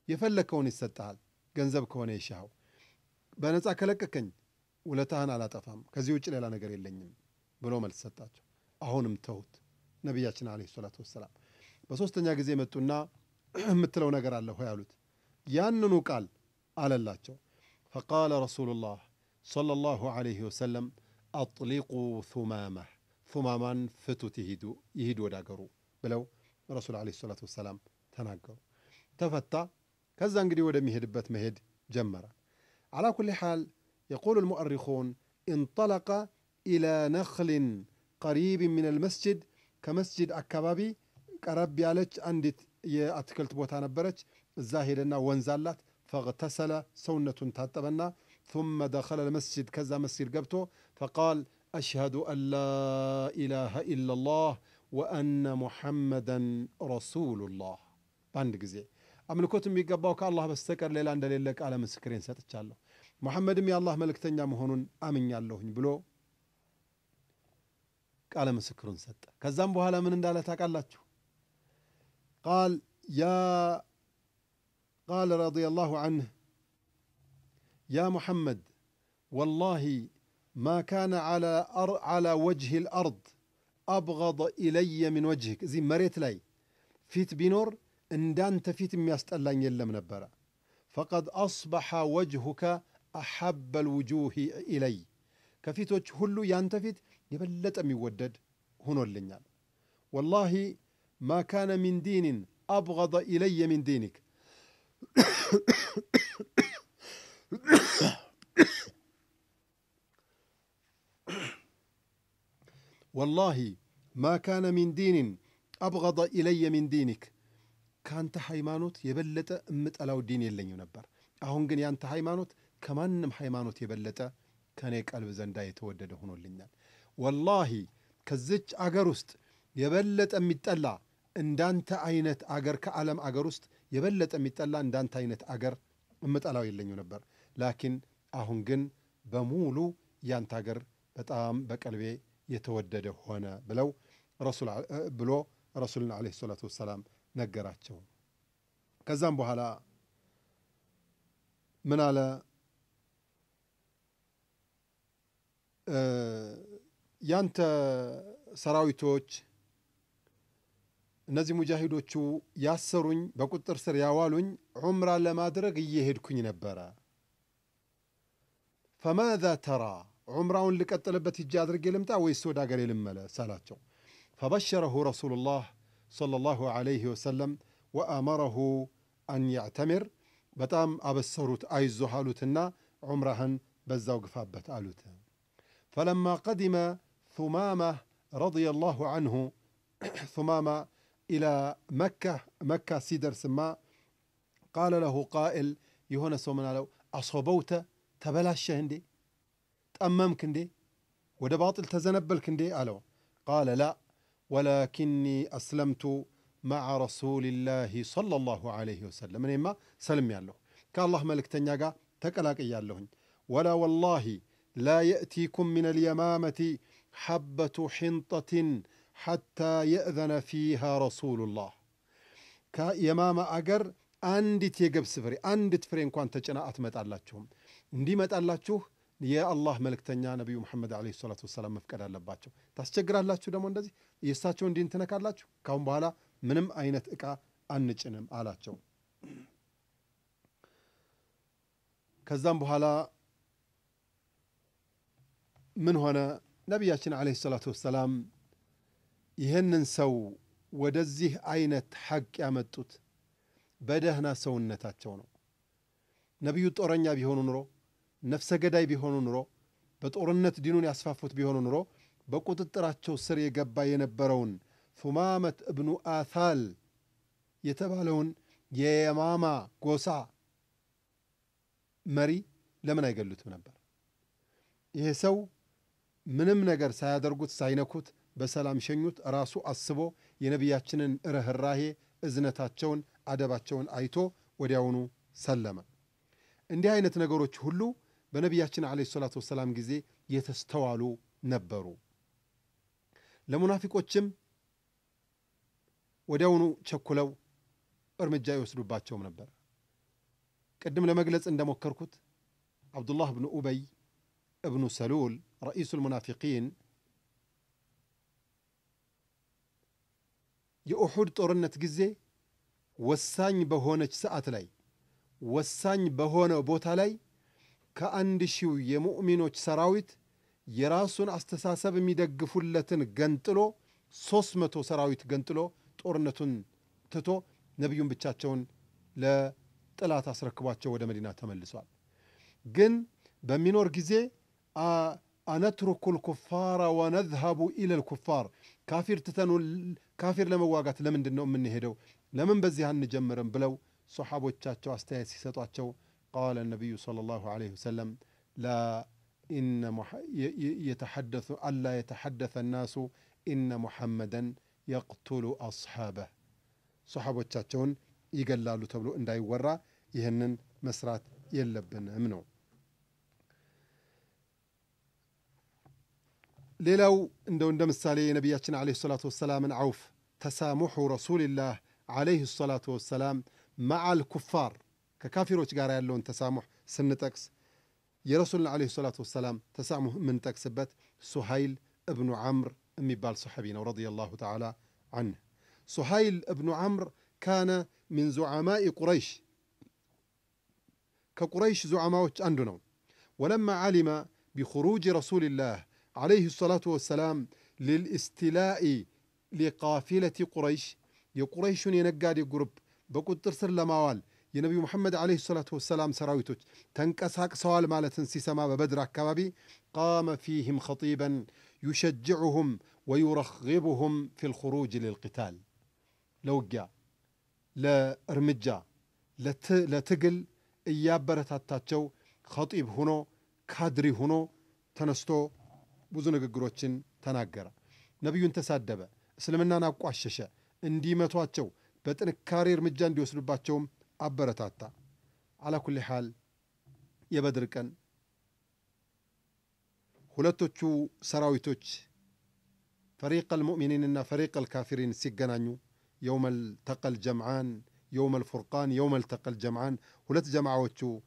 يفلك كون يستعال جنزب كون يشاو بنزع كلك كن ولا تهان على تفهم كزيو تشل على نجري اللنيم بروم الستات أهون متوت نبياتنا عليه الصلاة والسلام بس وستنيا جزيمة تنا مثلو نجر الله هيالوت يانو قال على الله فقال رسول الله صلى الله عليه وسلم أطلقوا ثمامه ፉማማን ፍቱት ይሂድ ወደ አገሩ ብለው ረሱል ዓለይሂ ሰላቱ ወሰላም ተናገሩ። ተፈታ። ከዛ እንግዲህ ወደሚሄድበት መሄድ ጀመረ። አላ ኩሊ ሓል የቁሉ ልሙؤሪኹን እንጠለቀ ኢላ ነኽልን ቀሪብን ምን አልመስጅድ ከመስጅድ አካባቢ ቀረብ ያለች አንዲት የአትክልት ቦታ ነበረች። እዛ ሄደና ወንዝ አላት። ፈቅተሰለ ሰውነቱን ታጠበና ثم دخل المسجد كذا مسجد قبته فقال አሽሃዱ أن لا إله إلا الله وأن በአንድ ጊዜ አምልኮት የሚገባው ከአላህ በስተቀር ሌላ እንደሌለ ቃለ ምስክሬን ሰጥቻለሁ ሙሐመድም የአላህ መልእክተኛ መሆኑን አምኛለሁኝ ብሎ ቃለ ምስክሩን ሰጠ ከዛም በኋላ ምን እንዳለ ታውቃላችሁ ቃል ያ ቃል ረዲየላሁ አንህ ያ ሙሐመድ ወላሂ ما كان على أر... على وجه الأرض أبغض إلي من وجهك زي مريت لي فيت بنور إن دان تفيت مياست اللان يلم نبرا فقد أصبح وجهك أحب الوجوه إلي كفيت وجه هلو ينتفت يبلت أمي ودد هنا اللي والله ما كان من دين أبغض إلي من دينك ወላሂ ማ ካነ ሚን ዲንን አብገደ ኢለየ ሚን ዲኒክ ከአንተ ሃይማኖት የበለጠ እምጠላው ዲን የለኝም ነበር። አሁን ግን ያንተ ሃይማኖት ከማንም ሃይማኖት የበለጠ ከእኔ ቀልብ ዘንዳ የተወደደ ሆኖልኛል። ወላሂ ከዚች አገር ውስጥ የበለጠ የሚጠላ እንዳንተ አይነት አገር ከዓለም አገር ውስጥ የበለጠ የሚጠላ እንዳንተ አይነት አገር እምጠላው የለኝም ነበር። ላኪን አሁን ግን በሙሉ ያንተ አገር በጣም በቀልቤ የተወደደ ሆነ ብለው ብሎ ረሱልን ዓለይሂ ሰላቱ ወሰላም ነገራቸው። ከዛም በኋላ ምን አለ? ያንተ ሰራዊቶች እነዚህ ሙጃሂዶቹ ያሰሩኝ በቁጥጥር ስር ያዋሉኝ ዑምራን ለማድረግ እየሄድኩኝ ነበረ። ፈማዛ ተራ عمراون لكتلبت الجادر قلمتا ويسود أقليل ملا سالاته فبشره رسول الله صلى الله عليه وسلم وأمره أن يعتمر بتام أبسروت أي زهالوتنا عمرهن بزوق فابت آلوت فلما قدم ثمامة رضي الله عنه ثمامة إلى مكة مكة سيدر سما قال له قائل يهونس ومن لو أصوبوت تبلاش هندي ጠመምክ እንዴ? ወደ ባጢል ተዘነበልክ እንዴ? አለው። ቃለ ላ ወላኪኒ አስለምቱ መዓ ረሱሊላሂ ሰለላሁ ዐለይሂ ወሰለም። እኔማ ሰልም ያለሁ ከአላህ መልእክተኛ ጋር ተቀላቅያለሁኝ። ወላ ወላሂ ላ የእቲኩም ምን አልየማመቲ ሐበቱ ሒንጠትን ሐታ የእዘነ ፊሃ ረሱሉላህ ከየማማ አገር አንዲት የገብስ ፍሬ አንዲት ፍሬ እንኳን ተጭና አትመጣላችሁም። እንዲህ መጣላችሁ? የአላህ መልእክተኛ ነቢዩ ሙሐመድ ዓለይሂ ሰላቱ ወሰላም መፍቀድ አለባቸው። ታስቸግራላችሁ ደግሞ እንደዚህ የእሳቸው እንዲህ እንትነካላችሁ ካሁን በኋላ ምንም አይነት እቃ አንጭንም አላቸው። ከዛም በኋላ ምን ሆነ? ነቢያችን ዓለይሂ ሰላቱ ወሰላም ይህንን ሰው ወደዚህ አይነት ሐቅ ያመጡት በደህና ሰውነታቸው ነው። ነቢዩ ጦረኛ ቢሆኑ ኑሮ ነፍሰ ገዳይ ቢሆኑ ኑሮ በጦርነት ዲኑን ያስፋፉት ቢሆኑ ኑሮ በቁጥጥራቸው ስር የገባ የነበረውን ሱማመት እብኑ አታል የተባለውን የየማማ ጎሳ መሪ ለምን አይገሉትም ነበር? ይሄ ሰው ምንም ነገር ሳያደርጉት ሳይነኩት በሰላም ሸኙት። ራሱ አስቦ የነቢያችንን ርኅራሄ እዝነታቸውን፣ አደባቸውን አይቶ ወዲያውኑ ሰለመ። እንዲህ አይነት ነገሮች ሁሉ በነቢያችን ዓለይሂ ሰላቱ ወሰላም ጊዜ የተስተዋሉ ነበሩ። ለሙናፊቆችም ወዲያውኑ ቸኩለው እርምጃ ይወስዱባቸውም ነበር። ቅድም ለመግለጽ እንደሞከርኩት አብዱላህ ብኑ ኡበይ እብኑ ሰሉል ረኢሱል ልሙናፊቂን የኡሑድ ጦርነት ጊዜ ወሳኝ በሆነች ሰዓት ላይ ወሳኝ በሆነ ቦታ ላይ ከአንድ ሺው የሙእሚኖች ሰራዊት የራሱን አስተሳሰብ የሚደግፉለትን ገንጥሎ ሶስት መቶ ሰራዊት ገንጥሎ ጦርነቱን ትቶ ነቢዩን ብቻቸውን ለጥላት አስረክቧቸው ወደ መዲና ተመልሷል። ግን በሚኖር ጊዜ አነትሩኩ ልኩፋራ ወነዝሀቡ ኢለ ልኩፋር ካፊር ትተኑ ካፊር ለመዋጋት ለምንድን ነው የምንሄደው? ለምን በዚህ አንጀምርም? ብለው ሶሓቦቻቸው አስተያየት ሲሰጧቸው قال النبي صلى الله عليه وسلم لا إن مح يتحدث ألا يتحدث الناس إن محمدا يقتل أصحابه صحابዎቻቸውን ይገላሉ ተብሎ እንዳይወራ ይህንን መስራት የለብንም ነው ሌላው እንደው እንደ ምሳሌ የነቢያችን አለ ሰላቱ ወሰላምን አውፍ ተሳሙሑ ረሱልላህ አለይህ ሰላቱ ወሰላም መዓ አልኩፋር ككافروش قارئ اللون تسامح سنتكس يرسلنا عليه الصلاة والسلام تسامح من تكسبت سهيل ابن عمرو مبال صحابينا ورضي الله تعالى عنه سهيل ابن عمرو كان من زعماء قريش كقريش زعماء عندنا ولما علم بخروج رسول الله عليه الصلاة والسلام للاستلاء لقافلة قريش يقريش ينقادي قرب بقدر سر لماوال የነቢዩ መሐመድ ዓለይሂ ሰላቱ ወሰላም ሰራዊቶች ተንቀሳቅሰዋል ማለትን ሲሰማ በበድር አካባቢ ቃመ ፊህም ኸጢበን ዩሸጅዑሁም ወዩረግቡሁም ፊ ልኹሩጅ ልልቅታል ለውጊያ ለእርምጃ ለትግል እያበረታታቸው ኸጢብ ሁኖ ካድሪ ሁኖ ተነስቶ ብዙ ንግግሮችን ተናገረ። ነቢዩን ተሳደበ፣ እስልምናን አቋሸሸ። እንዲመቷቸው በጥንካሬ እርምጃ እንዲወስዱባቸውም أبرتاتا على كل حال يا بدر كان هلتوتشو سراويتوتش فريق المؤمنين إن فريق الكافرين سجنانيو يوم التقى الجمعان يوم الفرقان يوم التقى الجمعان هلت جمعوتشو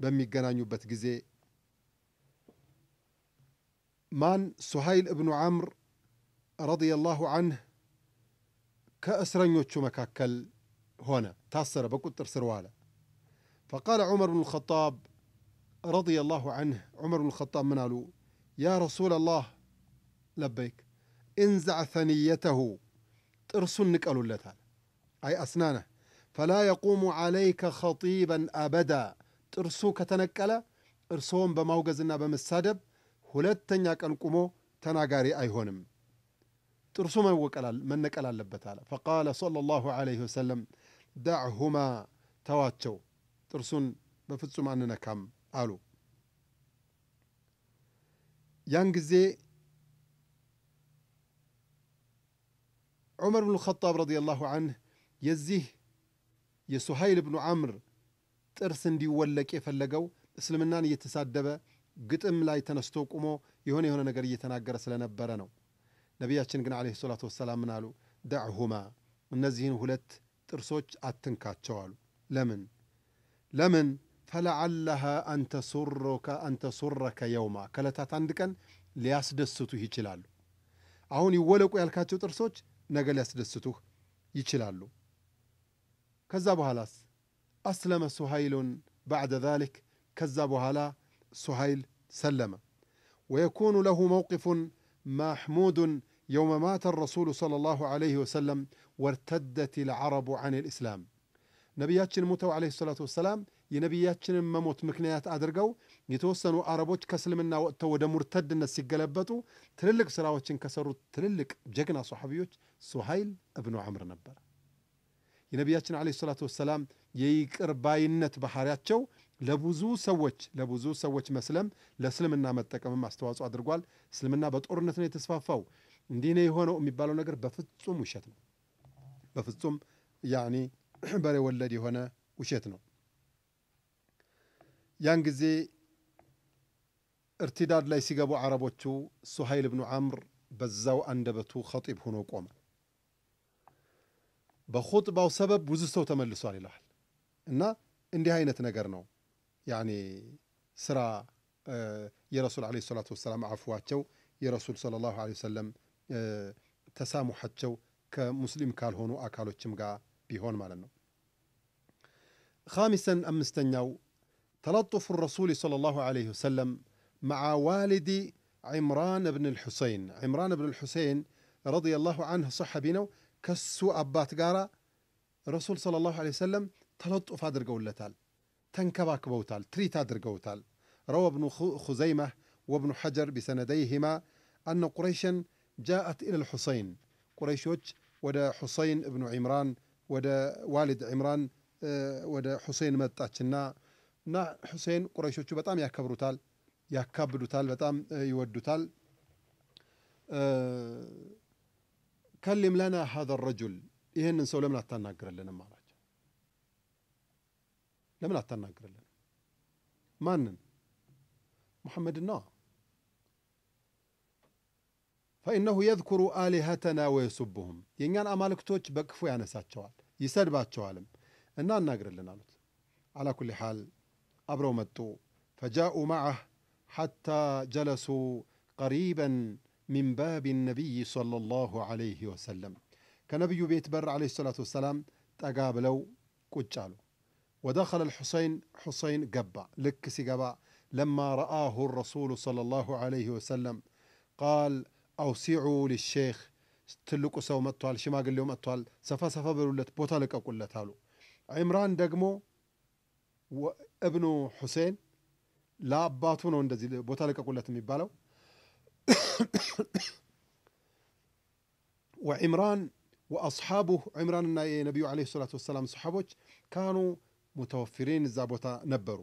بمي جنانيو باتجزي مان سهيل ابن عمرو رضي الله عنه كأسرنيوتشو مكاكل هنا تاصر بكتر سروالة فقال عمر بن الخطاب رضي الله عنه عمر بن الخطاب منالو يا رسول الله لبيك انزع ثنيته ترسنك ألو أي أسنانه فلا يقوم عليك خطيبا أبدا ترسو كتنكلا እርስዎም በማውገዝና በመሳደብ ሁለተኛ ቀን ቁሞ ተናጋሪ አይሆንም ጥርሱ መወቀላል መነቀል አለበት አለ ፈቃለ الله عليه ወሰለም ዳዕሁማ ተዋቸው፣ ጥርሱን በፍጹም አንነካም አሉ። ያን ጊዜ ዑመር ብኑ ልኸጣብ ረዲየላሁ አንህ የዚህ የሱሀይል ብኑ አምር ጥርስ እንዲወለቅ የፈለገው እስልምናን እየተሳደበ ግጥም ላይ ተነስቶ ቁሞ የሆነ የሆነ ነገር እየተናገረ ስለነበረ ነው። ነቢያችን ግን ዓለይሂ ሰላቱ ወሰላም ምን አሉ? ዳዕሁማ እነዚህን ሁለት ጥርሶች አትንካቸው አሉ። ለምን ለምን? ፈለዓለሃ አንተሱረከ የውማ ከለታት አንድ ቀን ሊያስደስቱህ ይችላሉ። አሁን ይወለቁ ያልካቸው ጥርሶች ነገ ሊያስደስቱህ ይችላሉ። ከዛ በኋላስ አስለመ ሱሀይሉን ባዕደ ዛሊክ ከዛ በኋላ ሱሀይል ሰለመ ወየኩኑ ለሁ መውቅፉን ማሕሙዱን يوم مات الرسول صلى الله عليه وسلم وارتدت العرب عن الإسلام ነቢያችን ሙተው አለ ሰላቱ ወሰላም የነቢያችንን መሞት ምክንያት አድርገው የተወሰኑ አረቦች ከእስልምና ወጥተው ወደ ሙርተድነት ሲገለበጡ ትልልቅ ስራዎችን ከሰሩት ትልልቅ ጀግና ሰሓቢዎች ሱሀይል እብኑ ዐምር ነበር። የነቢያችን አለ ሰላቱ ወሰላም የይቅር ባይነት ባህሪያቸው ለብዙ ሰዎች ለብዙ ሰዎች መስለም ለእስልምና መጠቀምም አስተዋጽኦ አድርጓል። እስልምና በጦርነት ነው የተስፋፋው። እንዲህ ነው የሆነው የሚባለው ነገር በፍጹም ውሸት ነው። በፍጹም ያኒ በሬ ወለድ የሆነ ውሸት ነው። ያን ጊዜ እርትዳድ ላይ ሲገቡ አረቦቹ ሱሀይል ብኑ አምር በዛው አንደበቱ ኸጢብ ሆኖ ቆመ። በኹጥባው ሰበብ ብዙ ሰው ተመልሷል ይለዋል እና እንዲህ አይነት ነገር ነው ያኔ ስራ የረሱል ዓለይሂ ሰላቱ ወሰላም አፍዋቸው የረሱል ሰለላሁ ዓለይሂ ወሰለም ተሳሙሐቸው ከሙስሊም ካልሆኑ አካሎችም ጋር ቢሆን بهون ነው። خامسا أمستنيو تلطف الرسول صلى الله عليه وسلم مع والدي عمران بن الحسين عمران بن الحسين رضي الله عنه صحابينا كسو أبات قارا رسول صلى الله عليه وسلم تلطف أدرقوا تنكباك بوتال تريت أدرقوتال روى ابن خزيمة وابن حجر بسنديهما أن قريشا جاءت إلى الحسين قريش ودا حسين ابن عمران ودا والد عمران آه، ودا حسين متاتشنا نا حسين قريشوش بتام يا كبروتال يا كبروتال بتام آه، يودوتال آه، كلم لنا هذا الرجل إيهن نسوي لمن أتنا لنا ما راجع لمن أتنا لنا مانن محمد النار فإنه يذكر آلهتنا ويسبهم የእኛን አማልክቶች በክፉ ያነሳቸዋል ይሰድባቸዋልም إننا እናግርልን لنا على كل حال أبرو መጡ فجاءوا معه حتى جلسوا قريبا من باب النبي صلى الله عليه وسلم كنبي بيت بر عليه الصلاة والسلام تقابلوا قجالوا ودخل الحسين حسين قبع لكسي قبع لما رآه الرسول صلى الله عليه وسلم قال አውሲዑ ልሼክ ትልቁ ሰው መጥቷል፣ ሽማግሌው መጥቷል፣ ሰፋ ሰፋ በሉለት፣ ቦታ ልቀቁለት አሉ። ዒምራን ደግሞ እብኑ ሁሴን ለአባቱ ነው እንደዚህ ቦታ ልቀቁለት የሚባለው። ወዒምራን ወአስሓቡህ ዒምራንና የነቢዩ ዓለይሂ ሰላቱ ወሰላም ሰሓቦች ካኑ ሙተወፊሪን እዛ ቦታ ነበሩ።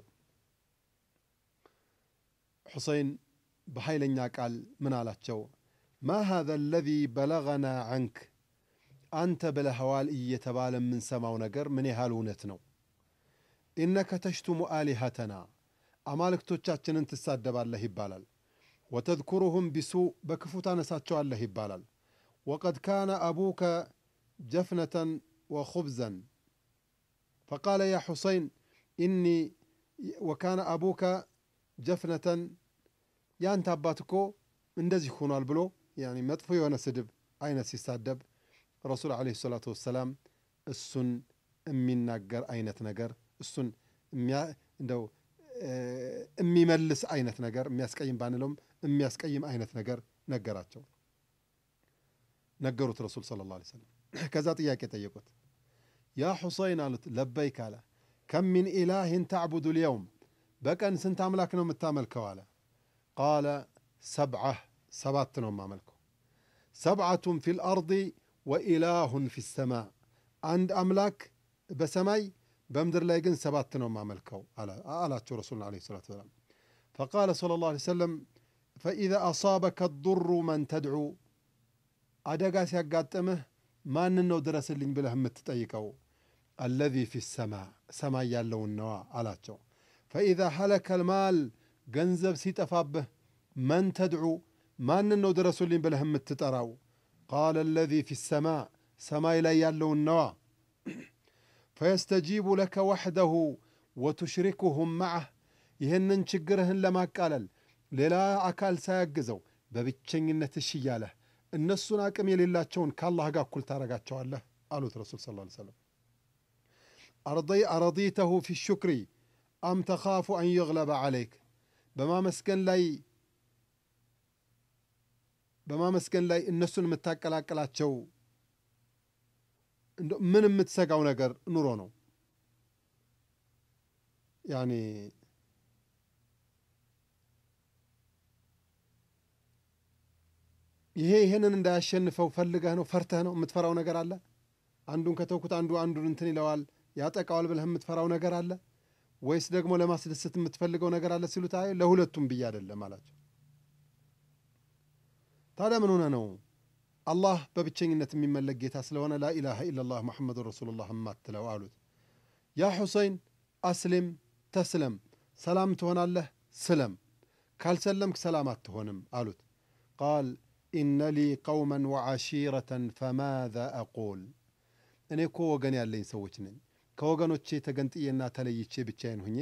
ሁሴን በኃይለኛ ቃል ምን አላቸው? ما هذا الذي بلغنا عنك أنت بلا هوال يتبال من سما ونقر من هالونتنا إنك تشتم آلهتنا أمالك تتشاتشن أنت السادب الله بالال وتذكرهم بسوء بكفوتان ساتشو الله بالال وقد كان أبوك جفنة وخبزا فقال يا حسين إني وكان أبوك جفنة يا أنت أباتكو من دزي البلو ያኒ መጥፎ የሆነ ስድብ አይነት ሲሳደብ ረሱል ዓለይሂ ሰላቱ ወሰላም እሱን የሚናገር አይነት ነገር እሱን እንደው የሚመልስ አይነት ነገር የሚያስቀይም ባንለውም የሚያስቀይም አይነት ነገር ነገራቸው ነገሩት ረሱል ሰለላሁ ዓለይሂ ወሰለም። ከዛ ጥያቄ ጠየቁት። ያ ሑሰይን አሉት፣ ለበይክ አለ ከም ሚን ኢላህን ተዕቡዱ ልየውም፣ በቀን ስንት አምላክ ነው የምታመልከው? አለ ቃለ ሰብዐህ سبعة نوم عملكو سبعة في الأرض وإله في السماء عند أملاك بسماي بمدر لايقن سبعة نوم عملكو على على الله عليه الصلاة والسلام فقال صلى الله عليه وسلم فإذا أصابك الضر من تدعو أدقاس يقاتمه ما ننو درس اللي بلهم تتأيكو الذي في السماء سماء يالو النواء على فإذا هلك المال قنزب سيتفاب من تدعو ما ننو درسو لين بلهم تتراو قال الذي في السماء سماء لا يالو النوى فيستجيب لك وحده وتشركهم معه يهنن شجرهن لما قالل للا أكال سيجزو ببتشن النتشي ياله النسونا كمي لله تشون كالله قا كل تارقات تشوال له قالوا الرسول صلى الله عليه وسلم أرضي أرضيته في الشكر أم تخاف أن يغلب عليك بما مسكن لي በማመስገን ላይ እነሱን የምታቀላቅላቸው ምን የምትሰጋው ነገር ኑሮ ነው? ያኔ ይሄ ይሄንን እንዳያሸንፈው ፈልገህ ነው ፈርተህ ነው የምትፈራው ነገር አለ? አንዱን ከተውኩት አንዱ አንዱን እንትን ይለዋል ያጠቃዋል ብለህ የምትፈራው ነገር አለ ወይስ ደግሞ ለማስደሰት የምትፈልገው ነገር አለ ሲሉት አይ ለሁለቱም ብዬ አይደለም አላቸው። ታዲያ ምን ሆነ ነው አላህ በብቸኝነት የሚመለክ ጌታ ስለሆነ ላኢላሃ ኢላላህ ሙሐመዱን ረሱሉላህ ማትለው አሉት። ያ ሑሰይን አስሊም ተስለም፣ ሰላም ትሆናለህ፣ ስለም፣ ካልሰለምክ ሰላም አትሆንም አሉት። ቃል ኢነ ሊ ቀውመን ወዓሺረተን ፈማዛ አቁል፣ እኔ እኮ ወገን ያለኝ ሰዎች ነኝ። ከወገኖቼ ተገንጥዬና ተለይቼ ብቻዬን ሁኜ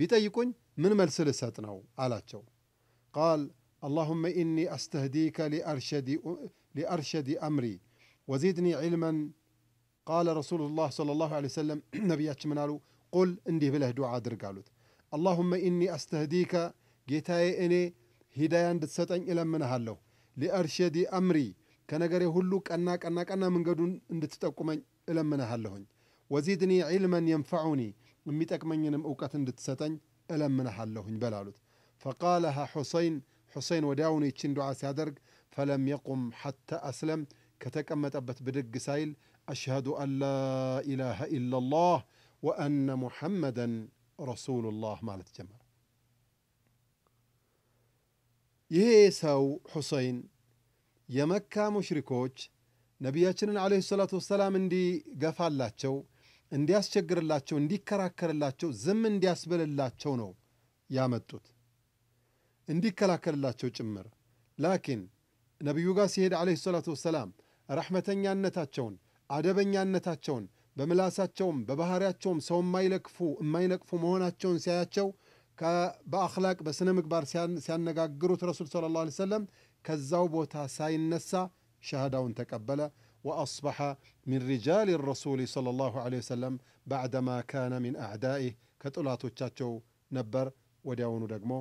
ቢጠይቁኝ ምን መልስ ልሰጥ ነው አላቸው። ቃል اللهم إني أستهديك لأرشد, لأرشد أمري وزيدني علما قال رسول الله صلى الله عليه وسلم نبيات منالو قل اندي بله دعاء در اللهم إني أستهديك جيتاي إني هدايا اندتستن إلى منهالو لأرشد أمري كنغري هلوك أناك أناك أنا من قدون اندي اندتتقمن إلى منهالهن وزيدني علما ينفعني اندي እውቀት إلى እለምንሃለሁኝ በላሉት فقالها حسين ሁሴን ወዲያውኑ ይችን ዱዓ ሲያደርግ ፈለም የቁም ሐታ አስለም ከተቀመጠበት ብድግ ሳይል አሽሃዱ አን ላ ኢላሃ ኢላላህ ወአነ ሙሐመደን ረሱሉላህ ማለት ጀመረ። ይሄ ሰው ሁሴን የመካ ሙሽሪኮች ነቢያችንን ዓለይሂ ሰላቱ ወሰላም እንዲገፋላቸው፣ እንዲያስቸግርላቸው፣ እንዲከራከርላቸው፣ ዝም እንዲያስብልላቸው ነው ያመጡት። እንዲከላከልላቸው ጭምር። ላኪን ነቢዩ ጋር ሲሄድ ዓለይሂ ሰላቱ ወሰላም ረሕመተኛነታቸውን አደበኛነታቸውን በምላሳቸውም በባህሪያቸውም ሰው የማይለክፉ የማይነቅፉ መሆናቸውን ሲያያቸው በአኽላቅ በሥነ ምግባር ሲያነጋግሩት ረሱል ሰለላሁ ዓለይሂ ወሰለም ከዛው ቦታ ሳይነሳ ሸሃዳውን ተቀበለ። ወአስበሐ ሚን ሪጃል ረሱል ሰለላሁ ዓለይሂ ወሰለም ባዕደማ ካነ ሚን አዕዳኢህ ከጥላቶቻቸው ነበር። ወዲያውኑ ደግሞ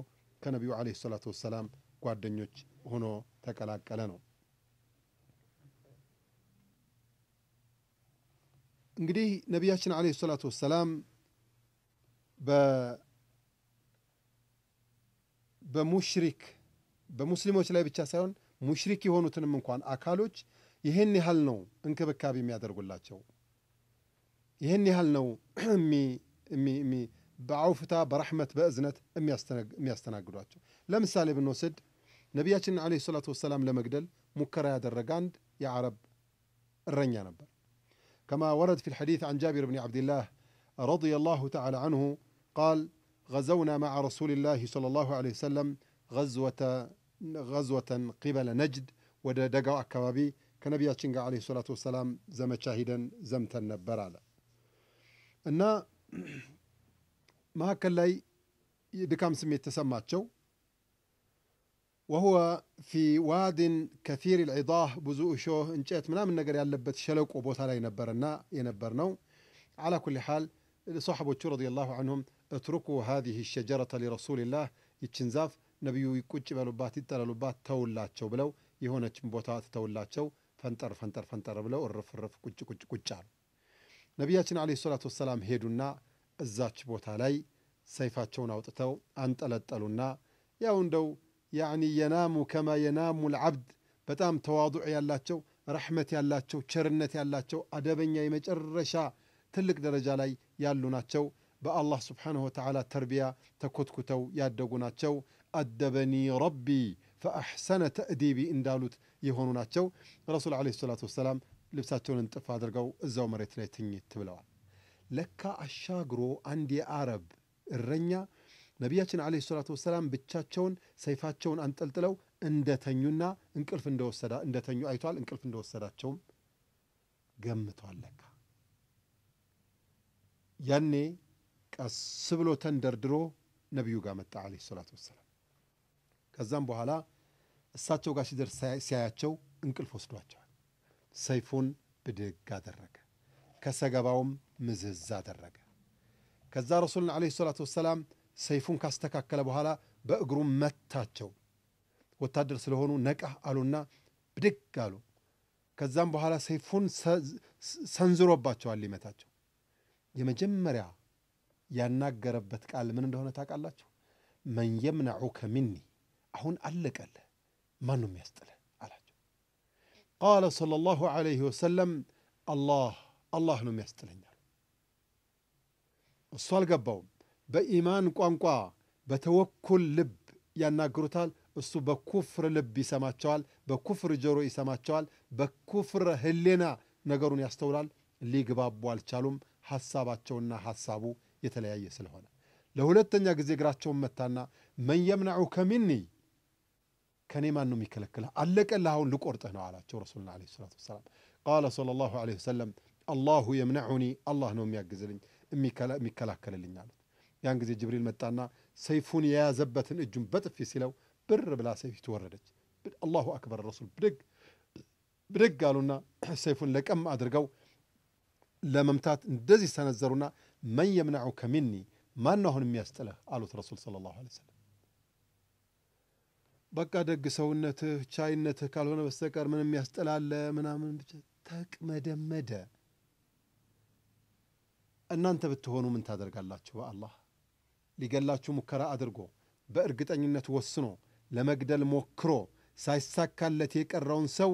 ከነቢዩ ዓለይሂ ሰላቱ ወሰላም ጓደኞች ሆኖ ተቀላቀለ ነው። እንግዲህ ነቢያችን ዓለይሂ ሰላቱ ወሰላም በሙሽሪክ በሙስሊሞች ላይ ብቻ ሳይሆን ሙሽሪክ የሆኑትንም እንኳን አካሎች ይህን ያህል ነው እንክብካቤ የሚያደርጉላቸው፣ ይህን ያህል ነው بعوفتا برحمة بأزنت أمي أستناق دواتو لمسالي بنو سد عليه الصلاة والسلام لمقدل مكرايا درقاند يا عرب الرنيا نبر كما ورد في الحديث عن جابر بن عبد الله رضي الله تعالى عنه قال غزونا مع رسول الله صلى الله عليه وسلم غزوة غزوة قبل نجد ودقوا أكبابي كنبي عليه الصلاة والسلام زم شاهدا زمتا نبر على መካከል ላይ የድካም ስሜት ተሰማቸው። ወሁወ ፊ ዋድን ከሲር ልዒዳህ ብዙ እሾህ እንጨት ምናምን ነገር ያለበት ሸለቆ ቦታ ላይ ነበርና የነበር ነው። አላ ኩል ሓል ሶሓቦቹ ረዲየላሁ አንሁም እትሩኩ ሃዚህ ሸጀረተ ሊረሱልላህ ይችን ዛፍ ነቢዩ ቁጭ በሉባት ይጠለሉባት ተውላቸው ብለው የሆነችን ቦታ ትተውላቸው ፈንጠር ፈንጠር ፈንጠር ብለው እርፍ እርፍ ቁጭ ቁጭ ቁጭ አሉ። ነቢያችን ዓለይሂ ሰላቱ ወሰላም ሄዱና እዛች ቦታ ላይ ሰይፋቸውን አውጥተው አንጠለጠሉና ያው እንደው ያዕኒ የናሙ ከማ የናሙ ልዓብድ በጣም ተዋዱዕ ያላቸው ረሕመት ያላቸው ቸርነት ያላቸው አደበኛ የመጨረሻ ትልቅ ደረጃ ላይ ያሉ ናቸው። በአላህ ስብሓንሁ ወተዓላ ተርቢያ ተኮትኩተው ያደጉ ናቸው። አደበኒ ረቢ ፈአሕሰነ ተእዲቢ እንዳሉት የሆኑ ናቸው። ረሱል ዓለይሂ ሰላቱ ወሰላም ልብሳቸውን እንጥፍ አድርገው እዛው መሬት ላይ ትኝት ብለዋል። ለካ አሻግሮ አንድ የአረብ እረኛ ነቢያችን ዓለይሂ ሰላቱ ወሰላም ብቻቸውን ሰይፋቸውን አንጠልጥለው እንደተኙና እንቅልፍ እንደወሰዳ እንደተኙ አይቷል። እንቅልፍ እንደወሰዳቸውም ገምቷል። ለካ ያኔ ቀስ ብሎ ተንደርድሮ ነቢዩ ጋር መጣ ዓለይሂ ሰላቱ ወሰላም። ከዛም በኋላ እሳቸው ጋር ሲደርስ ሲያያቸው እንቅልፍ ወስዷቸዋል። ሰይፉን ብድግ አደረገ። ከሰገባውም ምዝዝ አደረገ። ከዛ ረሱልን ዓለይሂ ሰላቱ ወሰላም ሰይፉን ካስተካከለ በኋላ በእግሩ መታቸው። ወታደር ስለሆኑ ነቃ አሉና ብድግ አሉ። ከዛም በኋላ ሰይፉን ሰንዝሮባቸዋል ሊመታቸው። የመጀመሪያ ያናገረበት ቃል ምን እንደሆነ ታውቃላችሁ? መን የምነዑከ ሚኒ አሁን አለቀልህ፣ ማን ነው የሚያስጥልህ አላቸው። ቃለ ሰለላሁ ዓለይሂ ወሰለም አላህ አላህ ነው የሚያስጥለኛል። እሱ አልገባውም። በኢማን ቋንቋ በተወኩል ልብ ያናግሩታል። እሱ በኩፍር ልብ ይሰማቸዋል፣ በኩፍር ጆሮ ይሰማቸዋል፣ በኩፍር ህሌና ነገሩን ያስተውላል። ሊግባቡ አልቻሉም፣ ሐሳባቸውና ሐሳቡ የተለያየ ስለሆነ። ለሁለተኛ ጊዜ እግራቸውን መታና መን የምናዑከ ሚኒ ከኔ ማን ነው የሚከለክልህ? አለቀልህ፣ አሁን ልቆርጥህ ነው አላቸው። ረሱልና ለ ሰላት ወሰላም ቃለ ሰለላሁ ዐለይሂ ወሰለም አላሁ የምነዑኒ አላህ ነው የሚያግዝልኝ የሚከላከልልኝ አሉት። ያን ጊዜ ጅብሪል መጣና ሰይፉን የያዘበትን እጁን በጥፊ ሲለው ብር ብላ ሰይፊቱ ወረደች። አላሁ አክበር ረሱል ብድግ ብድግ አሉና ሰይፉን ለቀም አድርገው ለመምታት እንደዚህ ሰነዘሩና መን የምናዑ ከሚኒ ማን አሁን የሚያስጥልህ አሉት ረሱል ሰለላሁ ዐለይሂ ወሰለም። በቃ ደግ ሰውነትህ ቻይነትህ ካልሆነ በስተቀር ምንም የሚያስጥላለ ምናምን ብቻ ተቅመደመደ። እናንተ ብትሆኑ ምን ታደርጋላችሁ? በአላህ ሊገላችሁ ሙከራ አድርጎ በእርግጠኝነት ወስኖ ለመግደል ሞክሮ ሳይሳካለት የቀረውን ሰው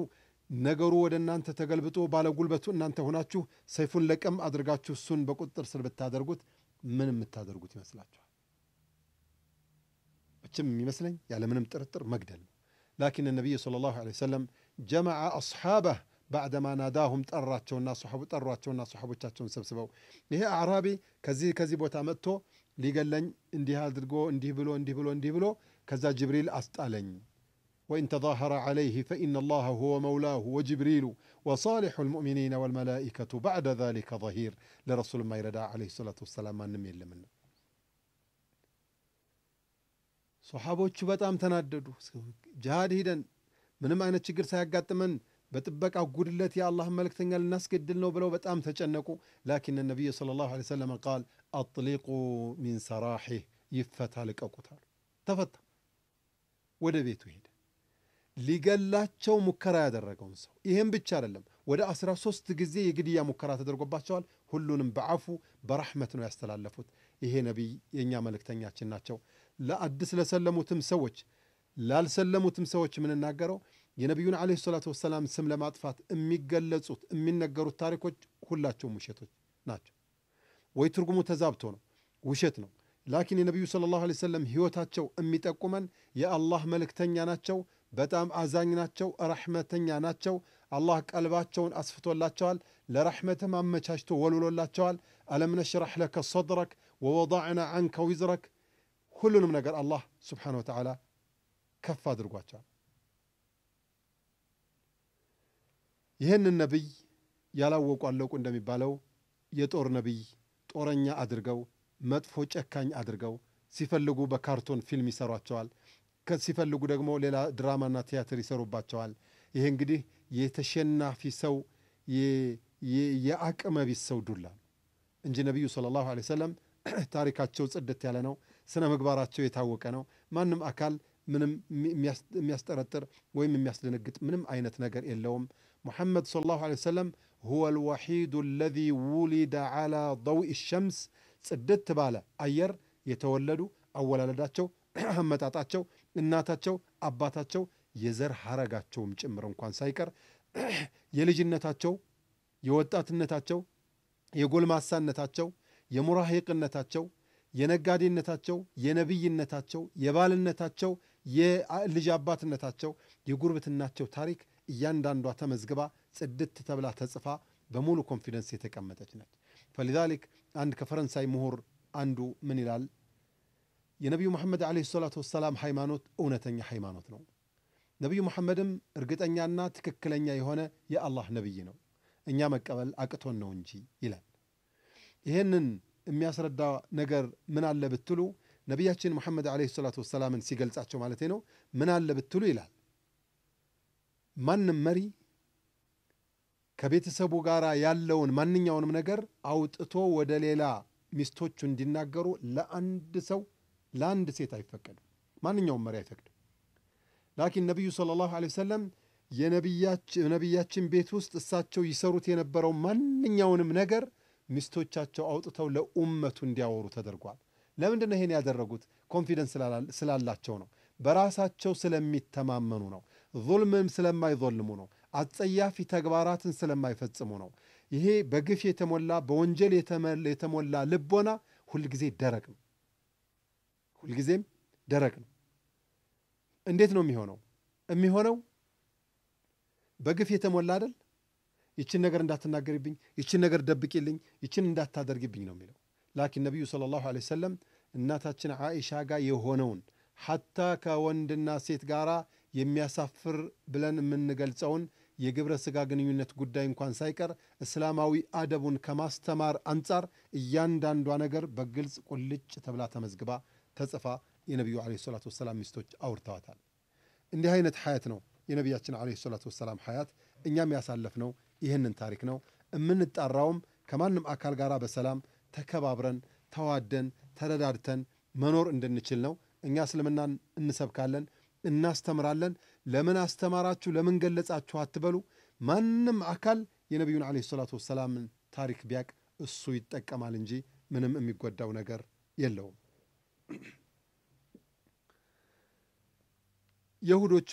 ነገሩ ወደ እናንተ ተገልብጦ ባለጉልበቱ እናንተ ሆናችሁ ሰይፉን ለቀም አድርጋችሁ እሱን በቁጥጥር ስር ብታደርጉት ምን የምታደርጉት ይመስላችኋል? እችም የሚመስለኝ ያለምንም ጥርጥር መግደል ነው። ላኪን ነቢይ ሰለላሁ ዐለይሂ ወሰለም ጀመዐ አስሓበህ ባዕደማ ናዳሁም ጠራቸውና ጠሯቸውና ሶሓቦቻቸውን ሰብስበው ይሄ አዕራቢ ከዚህ ከዚህ ቦታ መጥቶ ሊገለኝ እንዲህ አድርጎ እንዲህ ብሎ እንዲህ ብሎ እንዲህ ብሎ ከዛ ጅብሪል አስጣለኝ ወኢን ተظاهረ ዓለይህ ፈኢነ ላሃ ሁወ መውላሁ ወጅብሪሉ ወሳሊሑ ልሙእሚኒን ወልመላኢከቱ ባዕደ ذሊከ ظሂር ለረሱል ማይረዳ ዓለይሂ ሰላቱ ወሰላም ማንም የለምና ሶሓቦቹ በጣም ተናደዱ ጅሃድ ሂደን ምንም አይነት ችግር ሳያጋጥመን በጥበቃ ጉድለት የአላህ መልእክተኛ ልናስገድል ነው ብለው በጣም ተጨነቁ። ላኪን ነቢዩ ሰለላሁ ዐለይሂ ወሰለም ቃል አጥሊቁ ሚን ሰራሒህ ይፈታ ልቀቁታል። ተፈታ፣ ወደ ቤቱ ሄደ። ሊገላቸው ሙከራ ያደረገውን ሰው ይህም ብቻ አይደለም፣ ወደ አስራ ሶስት ጊዜ የግድያ ሙከራ ተደርጎባቸዋል። ሁሉንም በአፉ በራሕመት ነው ያስተላለፉት። ይሄ ነቢይ የእኛ መልእክተኛችን ናቸው። ለአዲስ ለሰለሙትም ሰዎች ላልሰለሙትም ሰዎች የምንናገረው የነቢዩን ዓለይሂ ሰላቱ ወሰላም ስም ለማጥፋት የሚገለጹት የሚነገሩት ታሪኮች ሁላቸውም ውሸቶች ናቸው። ወይ ትርጉሙ ተዛብቶ ነው፣ ውሸት ነው። ላኪን የነቢዩ ሰለላሁ ዓለይሂ ወሰለም ሕይወታቸው የሚጠቁመን የአላህ መልእክተኛ ናቸው፣ በጣም አዛኝ ናቸው፣ ረሕመተኛ ናቸው። አላህ ቀልባቸውን አስፍቶላቸዋል፣ ለረሕመትም አመቻችቶ ወልውሎላቸዋል። አለም ነሽረሕ ለከ ሰድረክ ወወضዕና ዐንከ ዊዝረክ ሁሉንም ነገር አላህ ስብሓነ ወተዓላ ከፍ አድርጓቸዋል። ይህንን ነቢይ ያላወቁ አለቁ እንደሚባለው የጦር ነቢይ ጦረኛ አድርገው መጥፎ ጨካኝ አድርገው ሲፈልጉ በካርቶን ፊልም ይሰሯቸዋል፣ ሲፈልጉ ደግሞ ሌላ ድራማና ቲያትር ይሰሩባቸዋል። ይህ እንግዲህ የተሸናፊ ሰው የአቅመ ቢስ ሰው ዱላ እንጂ ነቢዩ ሰለላሁ ዐለይሂ ወሰለም ታሪካቸው ጽድት ያለ ነው። ስነ ምግባራቸው የታወቀ ነው። ማንም አካል ምንም የሚያስጠረጥር ወይም የሚያስደነግጥ ምንም አይነት ነገር የለውም። ሙሐመድ ሰለላሁ ዐለይሂ ወሰለም ሁወ ልወሒዱ ለዚ ውሊደ ዓላ ضውኢ ሸምስ ጽድት ባለ አየር የተወለዱ አወላለዳቸው፣ አመጣጣቸው፣ እናታቸው፣ አባታቸው የዘር ሐረጋቸውም ጭምር እንኳን ሳይቀር የልጅነታቸው፣ የወጣትነታቸው፣ የጎልማሳነታቸው፣ የሙራሂቅነታቸው፣ የነጋዴነታቸው፣ የነቢይነታቸው፣ የባልነታቸው የልጅ አባትነታቸው፣ የጉርብትናቸው ታሪክ እያንዳንዷ ተመዝግባ ጽድት ተብላ ተጽፋ በሙሉ ኮንፊደንስ የተቀመጠች ነች። ፈሊዛሊክ አንድ ከፈረንሳይ ምሁር አንዱ ምን ይላል? የነቢዩ መሐመድ ዓለይሂ ሰላቱ ወሰላም ሃይማኖት እውነተኛ ሃይማኖት ነው። ነቢዩ መሐመድም እርግጠኛና ትክክለኛ የሆነ የአላህ ነቢይ ነው፣ እኛ መቀበል አቅቶን ነው እንጂ ይላል። ይህንን የሚያስረዳ ነገር ምን አለ ብትሉ ነቢያችን ሙሐመድ ዓለይሂ ሰላቱ ወሰላምን ሲገልጻቸው ማለት ነው ምን አለ ብትሉ ይላል ማንም መሪ ከቤተሰቡ ጋር ያለውን ማንኛውንም ነገር አውጥቶ ወደ ሌላ ሚስቶቹ እንዲናገሩ ለአንድ ሰው ለአንድ ሴት አይፈቀድም። ማንኛውም መሪ አይፈቅድም። ላኪን ነቢዩ ሰለላሁ ዐለይሂ ወሰለም የነቢያችን ቤት ውስጥ እሳቸው ይሰሩት የነበረው ማንኛውንም ነገር ሚስቶቻቸው አውጥተው ለኡመቱ እንዲያወሩ ተደርጓል። ለምንድን ነው ይሄን ያደረጉት? ኮንፊደንስ ስላላቸው ነው። በራሳቸው ስለሚተማመኑ ነው። ዙልምም ስለማይዞልሙ ነው። አጸያፊ ተግባራትን ስለማይፈጽሙ ነው። ይሄ በግፍ የተሞላ በወንጀል የተሞላ ልቦና ሁልጊዜ ደረቅ ነው። ሁልጊዜም ደረቅ ነው። እንዴት ነው የሚሆነው? የሚሆነው በግፍ የተሞላ አይደል? ይችን ነገር እንዳትናገርብኝ፣ ይችን ነገር ደብቂልኝ፣ ይችን እንዳታደርግብኝ ነው የሚለው ላኪን ነቢዩ ሰለላሁ ዐለይሂ ወሰለም እናታችን ዓኢሻ ጋር የሆነውን ሐታ ከወንድና ሴት ጋር የሚያሳፍር ብለን የምንገልጸውን የግብረ ሥጋ ግንኙነት ጉዳይ እንኳን ሳይቀር እስላማዊ አደቡን ከማስተማር አንጻር እያንዳንዷ ነገር በግልጽ ቁልጭ ተብላ ተመዝግባ ተጽፋ የነቢዩ ዐለይሂ ሰላቱ ወሰላም ሚስቶች አውርተዋታል። እንዲህ አይነት ሐያት ነው የነቢያችን ዐለይሂ ሰላቱ ወሰላም ሐያት። እኛም ያሳለፍነው ይህንን ታሪክ ነው። የምንጣራውም ከማንም አካል ጋር በሰላም ተከባብረን ተዋደን ተረዳድተን መኖር እንድንችል ነው። እኛ እስልምናን እንሰብካለን፣ እናስተምራለን። ለምን አስተማራችሁ፣ ለምን ገለጻችሁ አትበሉ። ማንም አካል የነቢዩን ዓለይሂ ሰላቱ ወሰላምን ታሪክ ቢያቅ እሱ ይጠቀማል እንጂ ምንም የሚጎዳው ነገር የለውም። የሁዶቹ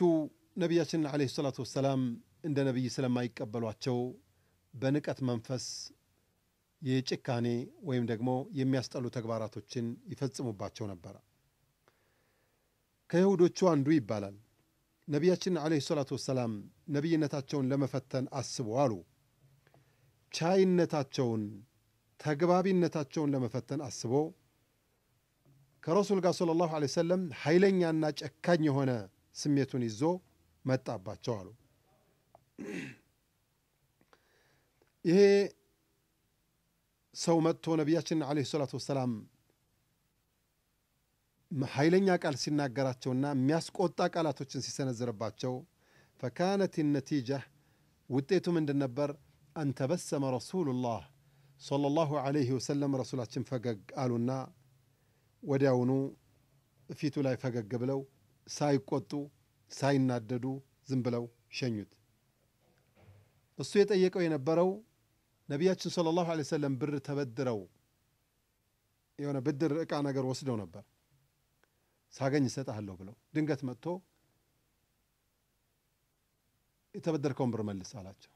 ነቢያችን ዓለይሂ ሰላቱ ወሰላም እንደ ነቢይ ስለማይቀበሏቸው በንቀት መንፈስ የጭካኔ ወይም ደግሞ የሚያስጠሉ ተግባራቶችን ይፈጽሙባቸው ነበረ። ከይሁዶቹ አንዱ ይባላል ነቢያችን ዓለይሂ ሰላቱ ወሰላም ነቢይነታቸውን ለመፈተን አስቦ አሉ። ቻይነታቸውን፣ ተግባቢነታቸውን ለመፈተን አስቦ ከረሱል ጋር ሰለላሁ ዓለይሂ ወሰለም ኃይለኛና ጨካኝ የሆነ ስሜቱን ይዞ መጣባቸው አሉ። ይሄ ሰው መጥቶ ነቢያችን ዓለይሂ ሰላቱ ወሰላም ኃይለኛ ቃል ሲናገራቸውና የሚያስቆጣ ቃላቶችን ሲሰነዝርባቸው ፈካነት ነቲጃ ውጤቱ ምንድን ነበር? አንተበሰመ ረሱሉላህ ሰለላሁ ዓለይሂ ወሰለም ረሱላችን ፈገግ አሉና ወዲያውኑ ፊቱ ላይ ፈገግ ብለው ሳይቆጡ ሳይናደዱ ዝም ብለው ሸኙት። እሱ የጠየቀው የነበረው ነቢያችን ሰለላሁ ዐለይሂ ወሰለም ብር ተበድረው የሆነ ብድር ዕቃ ነገር ወስደው ነበር ሳገኝ እሰጥሃለሁ ብለው ድንገት መጥቶ የተበደርከውን ብር መልስ አላቸው።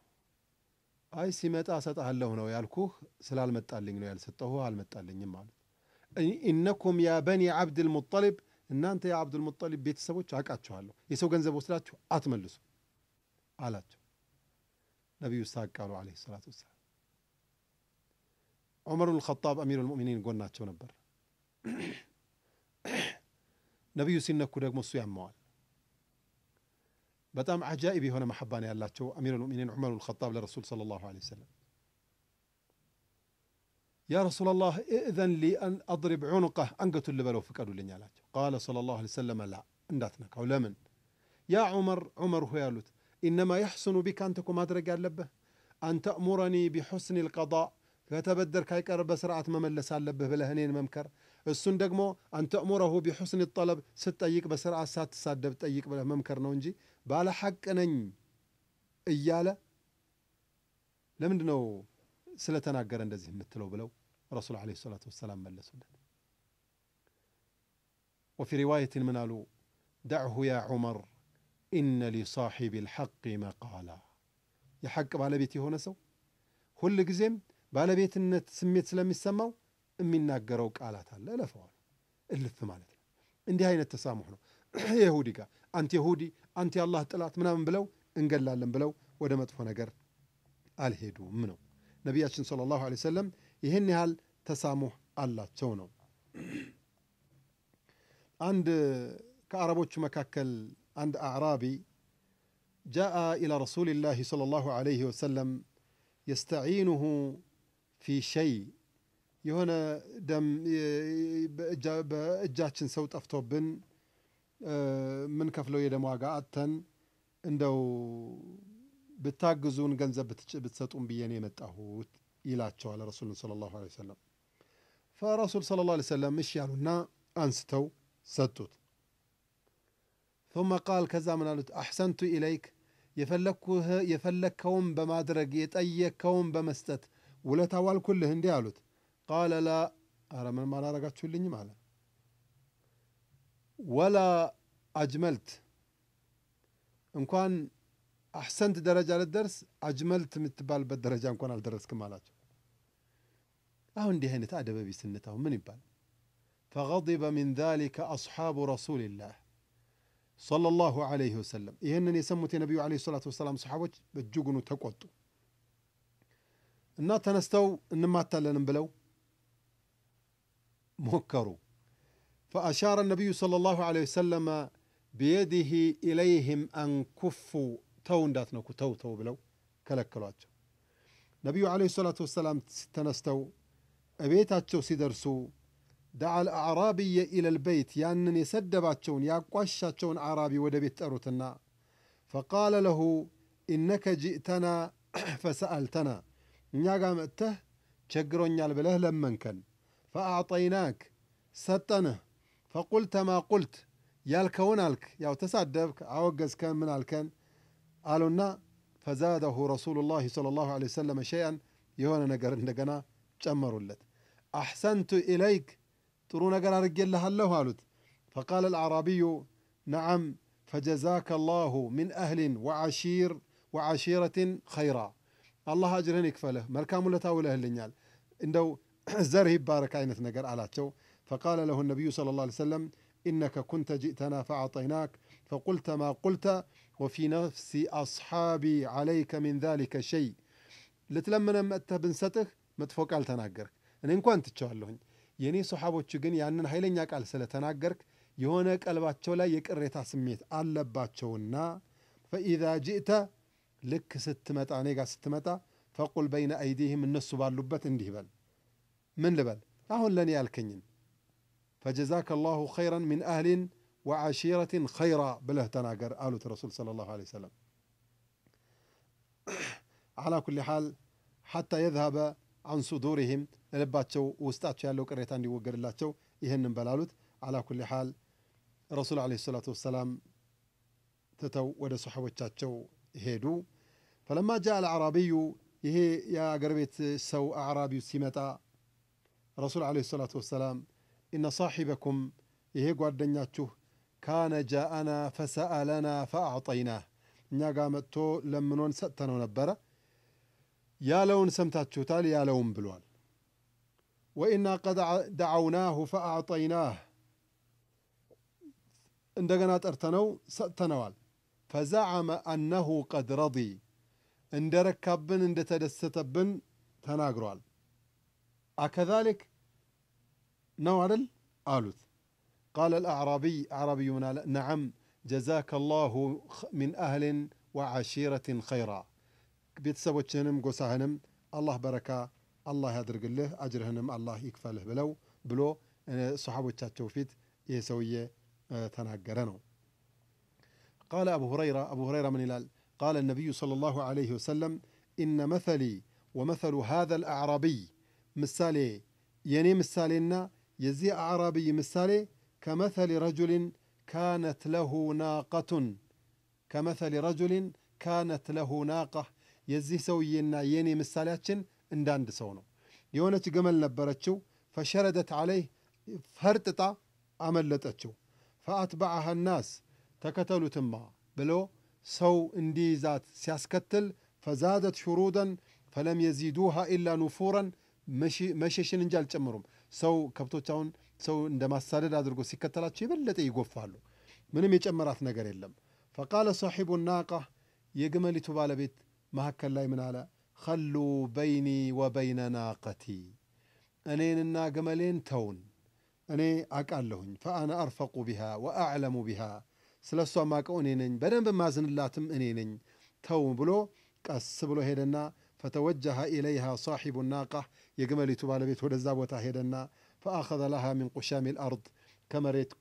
አይ ሲመጣ እሰጥሃለሁ ነው ያልኩህ፣ ስላልመጣልኝ ነው ያልሰጠሁ፣ አልመጣልኝም አሉ። ኢነኩም ያ በኒ ዓብድል ሙጠሊብ፣ እናንተ የዓብዱል ሙጠሊብ ቤተሰቦች አውቃችኋለሁ፣ የሰው ገንዘብ ወስዳችሁ አትመልሱ አላቸው። ነቢዩ ሳቅ አሉ ዓለይሂ ሰላቱ ወሰላም። عمر الخطاب امير المؤمنين قلنا تشو نبر نبي سنة كودك مصوية موال بتام عجائبي هنا محباني الله تشو امير المؤمنين عمر الخطاب للرسول صلى الله عليه وسلم يا رسول الله إذن لي أن أضرب عنقه أنقت اللي بلو فكروا لني قال صلى الله عليه وسلم لا انداتنك أو لمن يا عمر عمر هو يالوت إنما يحسن بك أن تكون مدرك اللبه أن تأمرني بحسن القضاء ከተበደርክ አይቀር በስርዓት መመለስ አለብህ ብለህ እኔን መምከር፣ እሱን ደግሞ አንተእሙረሁ ቢሑስን ጠለብ ስትጠይቅ በስርዓት ሳትሳደብ ጠይቅ ብለህ መምከር ነው እንጂ ባለ ሐቅ ነኝ እያለ ለምንድ ነው ስለተናገረ እንደዚህ የምትለው ብለው ረሱል ዓለይሂ ሰላቱ ወሰላም መለሱለት። ወፊ ሪዋየትን ምን አሉ? ዳዕሁ ያ ዑመር ኢነ ሊሳሒቢ ልሐቅ መቃላ የሐቅ ባለቤት የሆነ ሰው ሁል ጊዜም ባለቤትነት ስሜት ስለሚሰማው የሚናገረው ቃላት አለ። እለፈዋል እልፍ ማለት ነው። እንዲህ አይነት ተሳሙህ ነው የሁዲ ጋር አንተ የሁዲ አንተ የአላህ ጥላት ምናምን ብለው እንገላለን ብለው ወደ መጥፎ ነገር አልሄዱም ነው። ነቢያችን ሰለላሁ ዐለይሂ ወሰለም ይህን ያህል ተሳሙህ አላቸው ነው። አንድ ከአረቦቹ መካከል አንድ አዕራቢ ጃአ ኢላ ረሱሊላሂ ሰለላሁ ዐለይሂ ወሰለም የስተዒኑሁ ፊ ሸይ የሆነ ደም በእጃችን ሰው ጠፍቶብን ምን ከፍለው የደም ዋጋ አጥተን እንደው ብታግዙን ገንዘብ ብትሰጡን ብዬ የመጣሁት ይላቸዋል ረሱሉን ሰለላሁ ዐለይሂ ወሰለም። ፈረሱል ሰለላሁ ዐለይሂ ወሰለም እሺ ያሉና አንስተው ሰጡት። ثመ ቃል ከዛ ምን አሕሰንቱ ኢለይክ የፈለግከውን በማድረግ የጠየቅከውን በመስጠት ውለታ ዋልኩልህ እንዲህ አሉት። ቃለ ላ አረ ምንም አላረጋችሁልኝም አለ። ወላ አጅመልት እንኳን አሕሰንት ደረጃ ልትደርስ አጅመልት የምትባልበት ደረጃ እንኳን አልደረስክም አላቸው። አሁን እንዲህ አይነት አደበቢስነት አሁን ምን ይባላል? ፈገዲበ ሚን ዛሊከ አስሓቡ ረሱሊላህ ሰለላሁ ዓለይሂ ወሰለም። ይህንን የሰሙት የነቢዩ ዓለይሂ ሰላቱ ወሰላም ሰሓቦች በእጅጉኑ ተቆጡ። እና ተነስተው እንማታለንም ብለው ሞከሩ فأشار النبي صلى الله عليه وسلم بيده إليهم أن كفوا تو داتنكو تو تو بلو كلكلوات نبي عليه الصلاة والسلام تنستو أبيت أتشو سيدرسو دعا الأعرابي إلى البيت يعني سد باتشون يا قش أتشون أعرابي ودبيت أروتنا فقال له إنك جئتنا فسألتنا نياغام اته چگرو نيال بله لمنكن فأعطيناك ستنه فقلت ما قلت يالكون الك ياو تسادبك عوقز كان من الكن نا فزاده رسول الله صلى الله عليه وسلم شيئا يهونا نقر نقنا چمرو لت أحسنت إليك ترون نقر رجل لها الله هالوت فقال العربي نعم فجزاك الله من أهل وعشير وعشيرة خيرا አላህ አጅርህን ይክፈልህ፣ መልካም ውለታ ውለህልኛል፣ እንደው ዘርህ ይባረክ አይነት ነገር አላቸው። ፈቃለ ለሁ ነቢዩ ሰለላሁ ዐለይሂ ወሰለም ኢነከ ኩንተ ጅእተና ፈአጠይናክ ፈቁልተ ማ ቁልተ ወፊ ነፍሲ አስሓቢ ዐለይከ ሚን ዛሊከ ሸይ። ልትለምነን መጥተህ ብንሰጥህ መጥፎ ቃል ተናገርክ፣ እኔ እንኳን ትቸዋለሁኝ። የእኔ ሰሓቦች ግን ያንን ኃይለኛ ቃል ስለተናገርክ የሆነ ቀልባቸው ላይ የቅሬታ ስሜት አለባቸውና ፈኢዛ ጅእተ لك ستمتا نيجا ستمتا فقل بين أيديهم النص باللبت اندي بل من لبل أهو لني الكنين فجزاك الله خيرا من أهل وعشيرة خيرا بله تناقر آلة الرسول صلى الله عليه وسلم على كل حال حتى يذهب عن صدورهم لباتشو وستاتشو يالو كريتان دي وقر اللاتشو يهنن بلالوت على كل حال رسول عليه الصلاة والسلام تتو ودى صحابة هيدو فلما جاء العربي يه يا قربت سو أعرابي سمتا رسول عليه الصلاة والسلام إن صاحبكم يه قردنا كان جاءنا فسألنا فأعطيناه نا لم لمنون ستنو نبرا يا لون سمتاتشو تالي يا لون بلوال وإنا قد دعوناه فأعطيناه اندقنات ارتنو ستنوال فزعم أنه قد رضي اندركبن اندتدستبن تناغروال اكذلك نوارل آلوث قال الأعرابي أعرابي نعم جزاك الله من أهل وعشيرة خيرا بيتسوى تشنم قوساهنم الله بركة الله يدرق له أجرهنم الله يكفله بلو بلو صحابة التوفيت يسوي تناقرنو قال أبو هريرة أبو هريرة من الال قال النبي صلى الله عليه وسلم إن مثلي ومثل هذا الأعرابي مثالي يعني مثالنا يزي أعرابي مثالي كمثل رجل كانت له ناقة كمثل رجل كانت له ناقة يزي سوينا يني مثالاتشن እንዳንድ ሰው ነው የሆነች فشردت عليه ፈሸረደት አለይህ ፈርጥጣ فأتبعها الناس ናስ ተከተሉትማ بلو ሰው እንዲይዛት ሲያስከትል ፈዛደት ሹሩደን ፈለም የዚዱሃ ኢላ ኑፉረን መሸሽን እንጂ አልጨምሩም። ሰው ከብቶች አሁን ሰው እንደ ማሳደድ አድርጎ ሲከተላቸው የበለጠ ይጎፋሉ። ምንም የጨመራት ነገር የለም። ፈቃለ ሳሒቡ ናቃ የግመሊቱ ባለቤት መካከል ላይ ምን አለ? ኸሉ በይኒ ወበይነ ናቀቲ እኔንና ግመሌን ተውን፣ እኔ አቃለሁኝ። ፈአነ አርፈቁ ቢሃ ወአዕለሙ ቢሃ ስለ እሷ ማቀው እኔ ነኝ፣ በደንብ ማዝንላትም እኔ ነኝ፣ ተው ብሎ ቀስ ብሎ ሄደና ፈተወጀሀ ኢለይሃ ሳሒቡ ናቃህ የግመሊቱ ባለቤት ወደዛ ቦታ ሄደና ፈአኸዘ ለሃ ሚን ቁሻሚ ልአርድ ከመሬት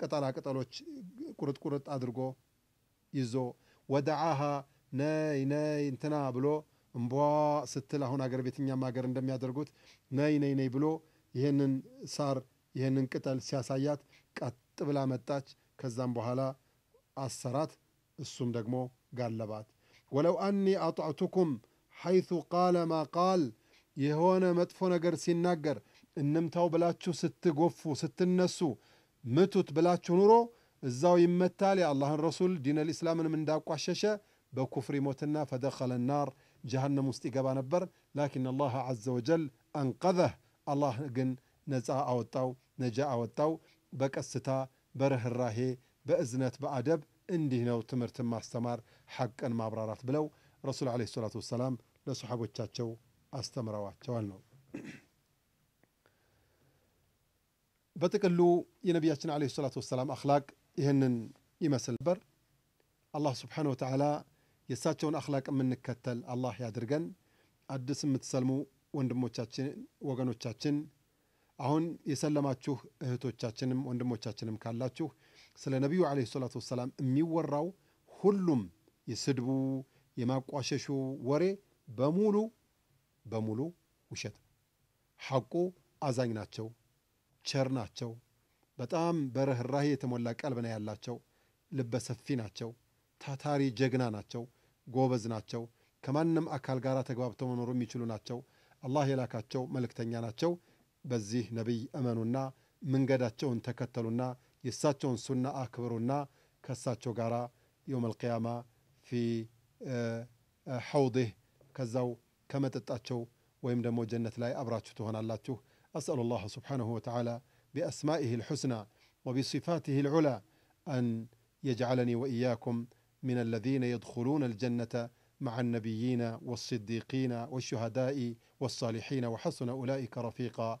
ቅጠላ ቅጠሎች ቁርጥ ቁርጥ አድርጎ ይዞ ወደዓሃ ነይ ነይ እንትና ብሎ እምቧ ስትል አሁን አገር ቤትኛም ሀገር እንደሚያደርጉት ነይ ነይ ነይ ብሎ ይህንን ሳር ይህንን ቅጠል ሲያሳያት ቀጥ ብላ መጣች። كزام بوهالا أسرات السم دقمو قالبات ولو أني أطعتكم حيث قال ما قال يهونا مدفونا قرسي ناقر النمتاو بلاتشو ست قفو ست النسو متوت بلاتشو نورو الزاو يمتالي الله الرسول دين الإسلام من داكو عششة بكفر موتنا فدخل النار جهنم مستيقبا نبر لكن الله عز وجل أنقذه الله قن نزاء أو التو نجاء أو التو بك الستا በርህራሄ በእዝነት በአደብ እንዲህ ነው ትምህርትን ማስተማር ሐቅን ማብራራት ብለው ረሱል ዓለይሂ ሰላቱ ወሰላም ለሰሓቦቻቸው አስተምረዋቸዋል ነው። በጥቅሉ የነቢያችን ዓለይሂ ሰላቱ ወሰላም አኽላቅ ይህንን ይመስል ነበር። አላህ ስብሓነሁ ወተዓላ የእሳቸውን አኽላቅ የምንከተል አላህ ያድርገን። አዲስ የምትሰልሙ ወንድሞቻችን፣ ወገኖቻችን አሁን የሰለማችሁ እህቶቻችንም ወንድሞቻችንም ካላችሁ ስለ ነቢዩ ዓለይሂ ሰላቱ ወሰላም የሚወራው ሁሉም የስድቡ የማቋሸሹ ወሬ በሙሉ በሙሉ ውሸት ነው። ሐቁ አዛኝ ናቸው፣ ቸር ናቸው፣ በጣም በርኅራሄ የተሞላ ቀልብና ያላቸው ልበ ሰፊ ናቸው፣ ታታሪ ጀግና ናቸው፣ ጎበዝ ናቸው፣ ከማንም አካል ጋር ተግባብተው መኖሩ የሚችሉ ናቸው፣ አላህ የላካቸው መልእክተኛ ናቸው። بزيه نبي أمنونا من قداتشون تكتلونا يساتشون سنة أكبرونا كساتشو غارا يوم القيامة في حوضه كزو كما تتأتشو ويمدى جنة لاي أبراتشو تهنا اللاتشو أسأل الله سبحانه وتعالى بأسمائه الحسنى وبصفاته العلى أن يجعلني وإياكم من الذين يدخلون الجنة مع النبيين والصديقين والشهداء والصالحين وحسن أولئك رفيقاً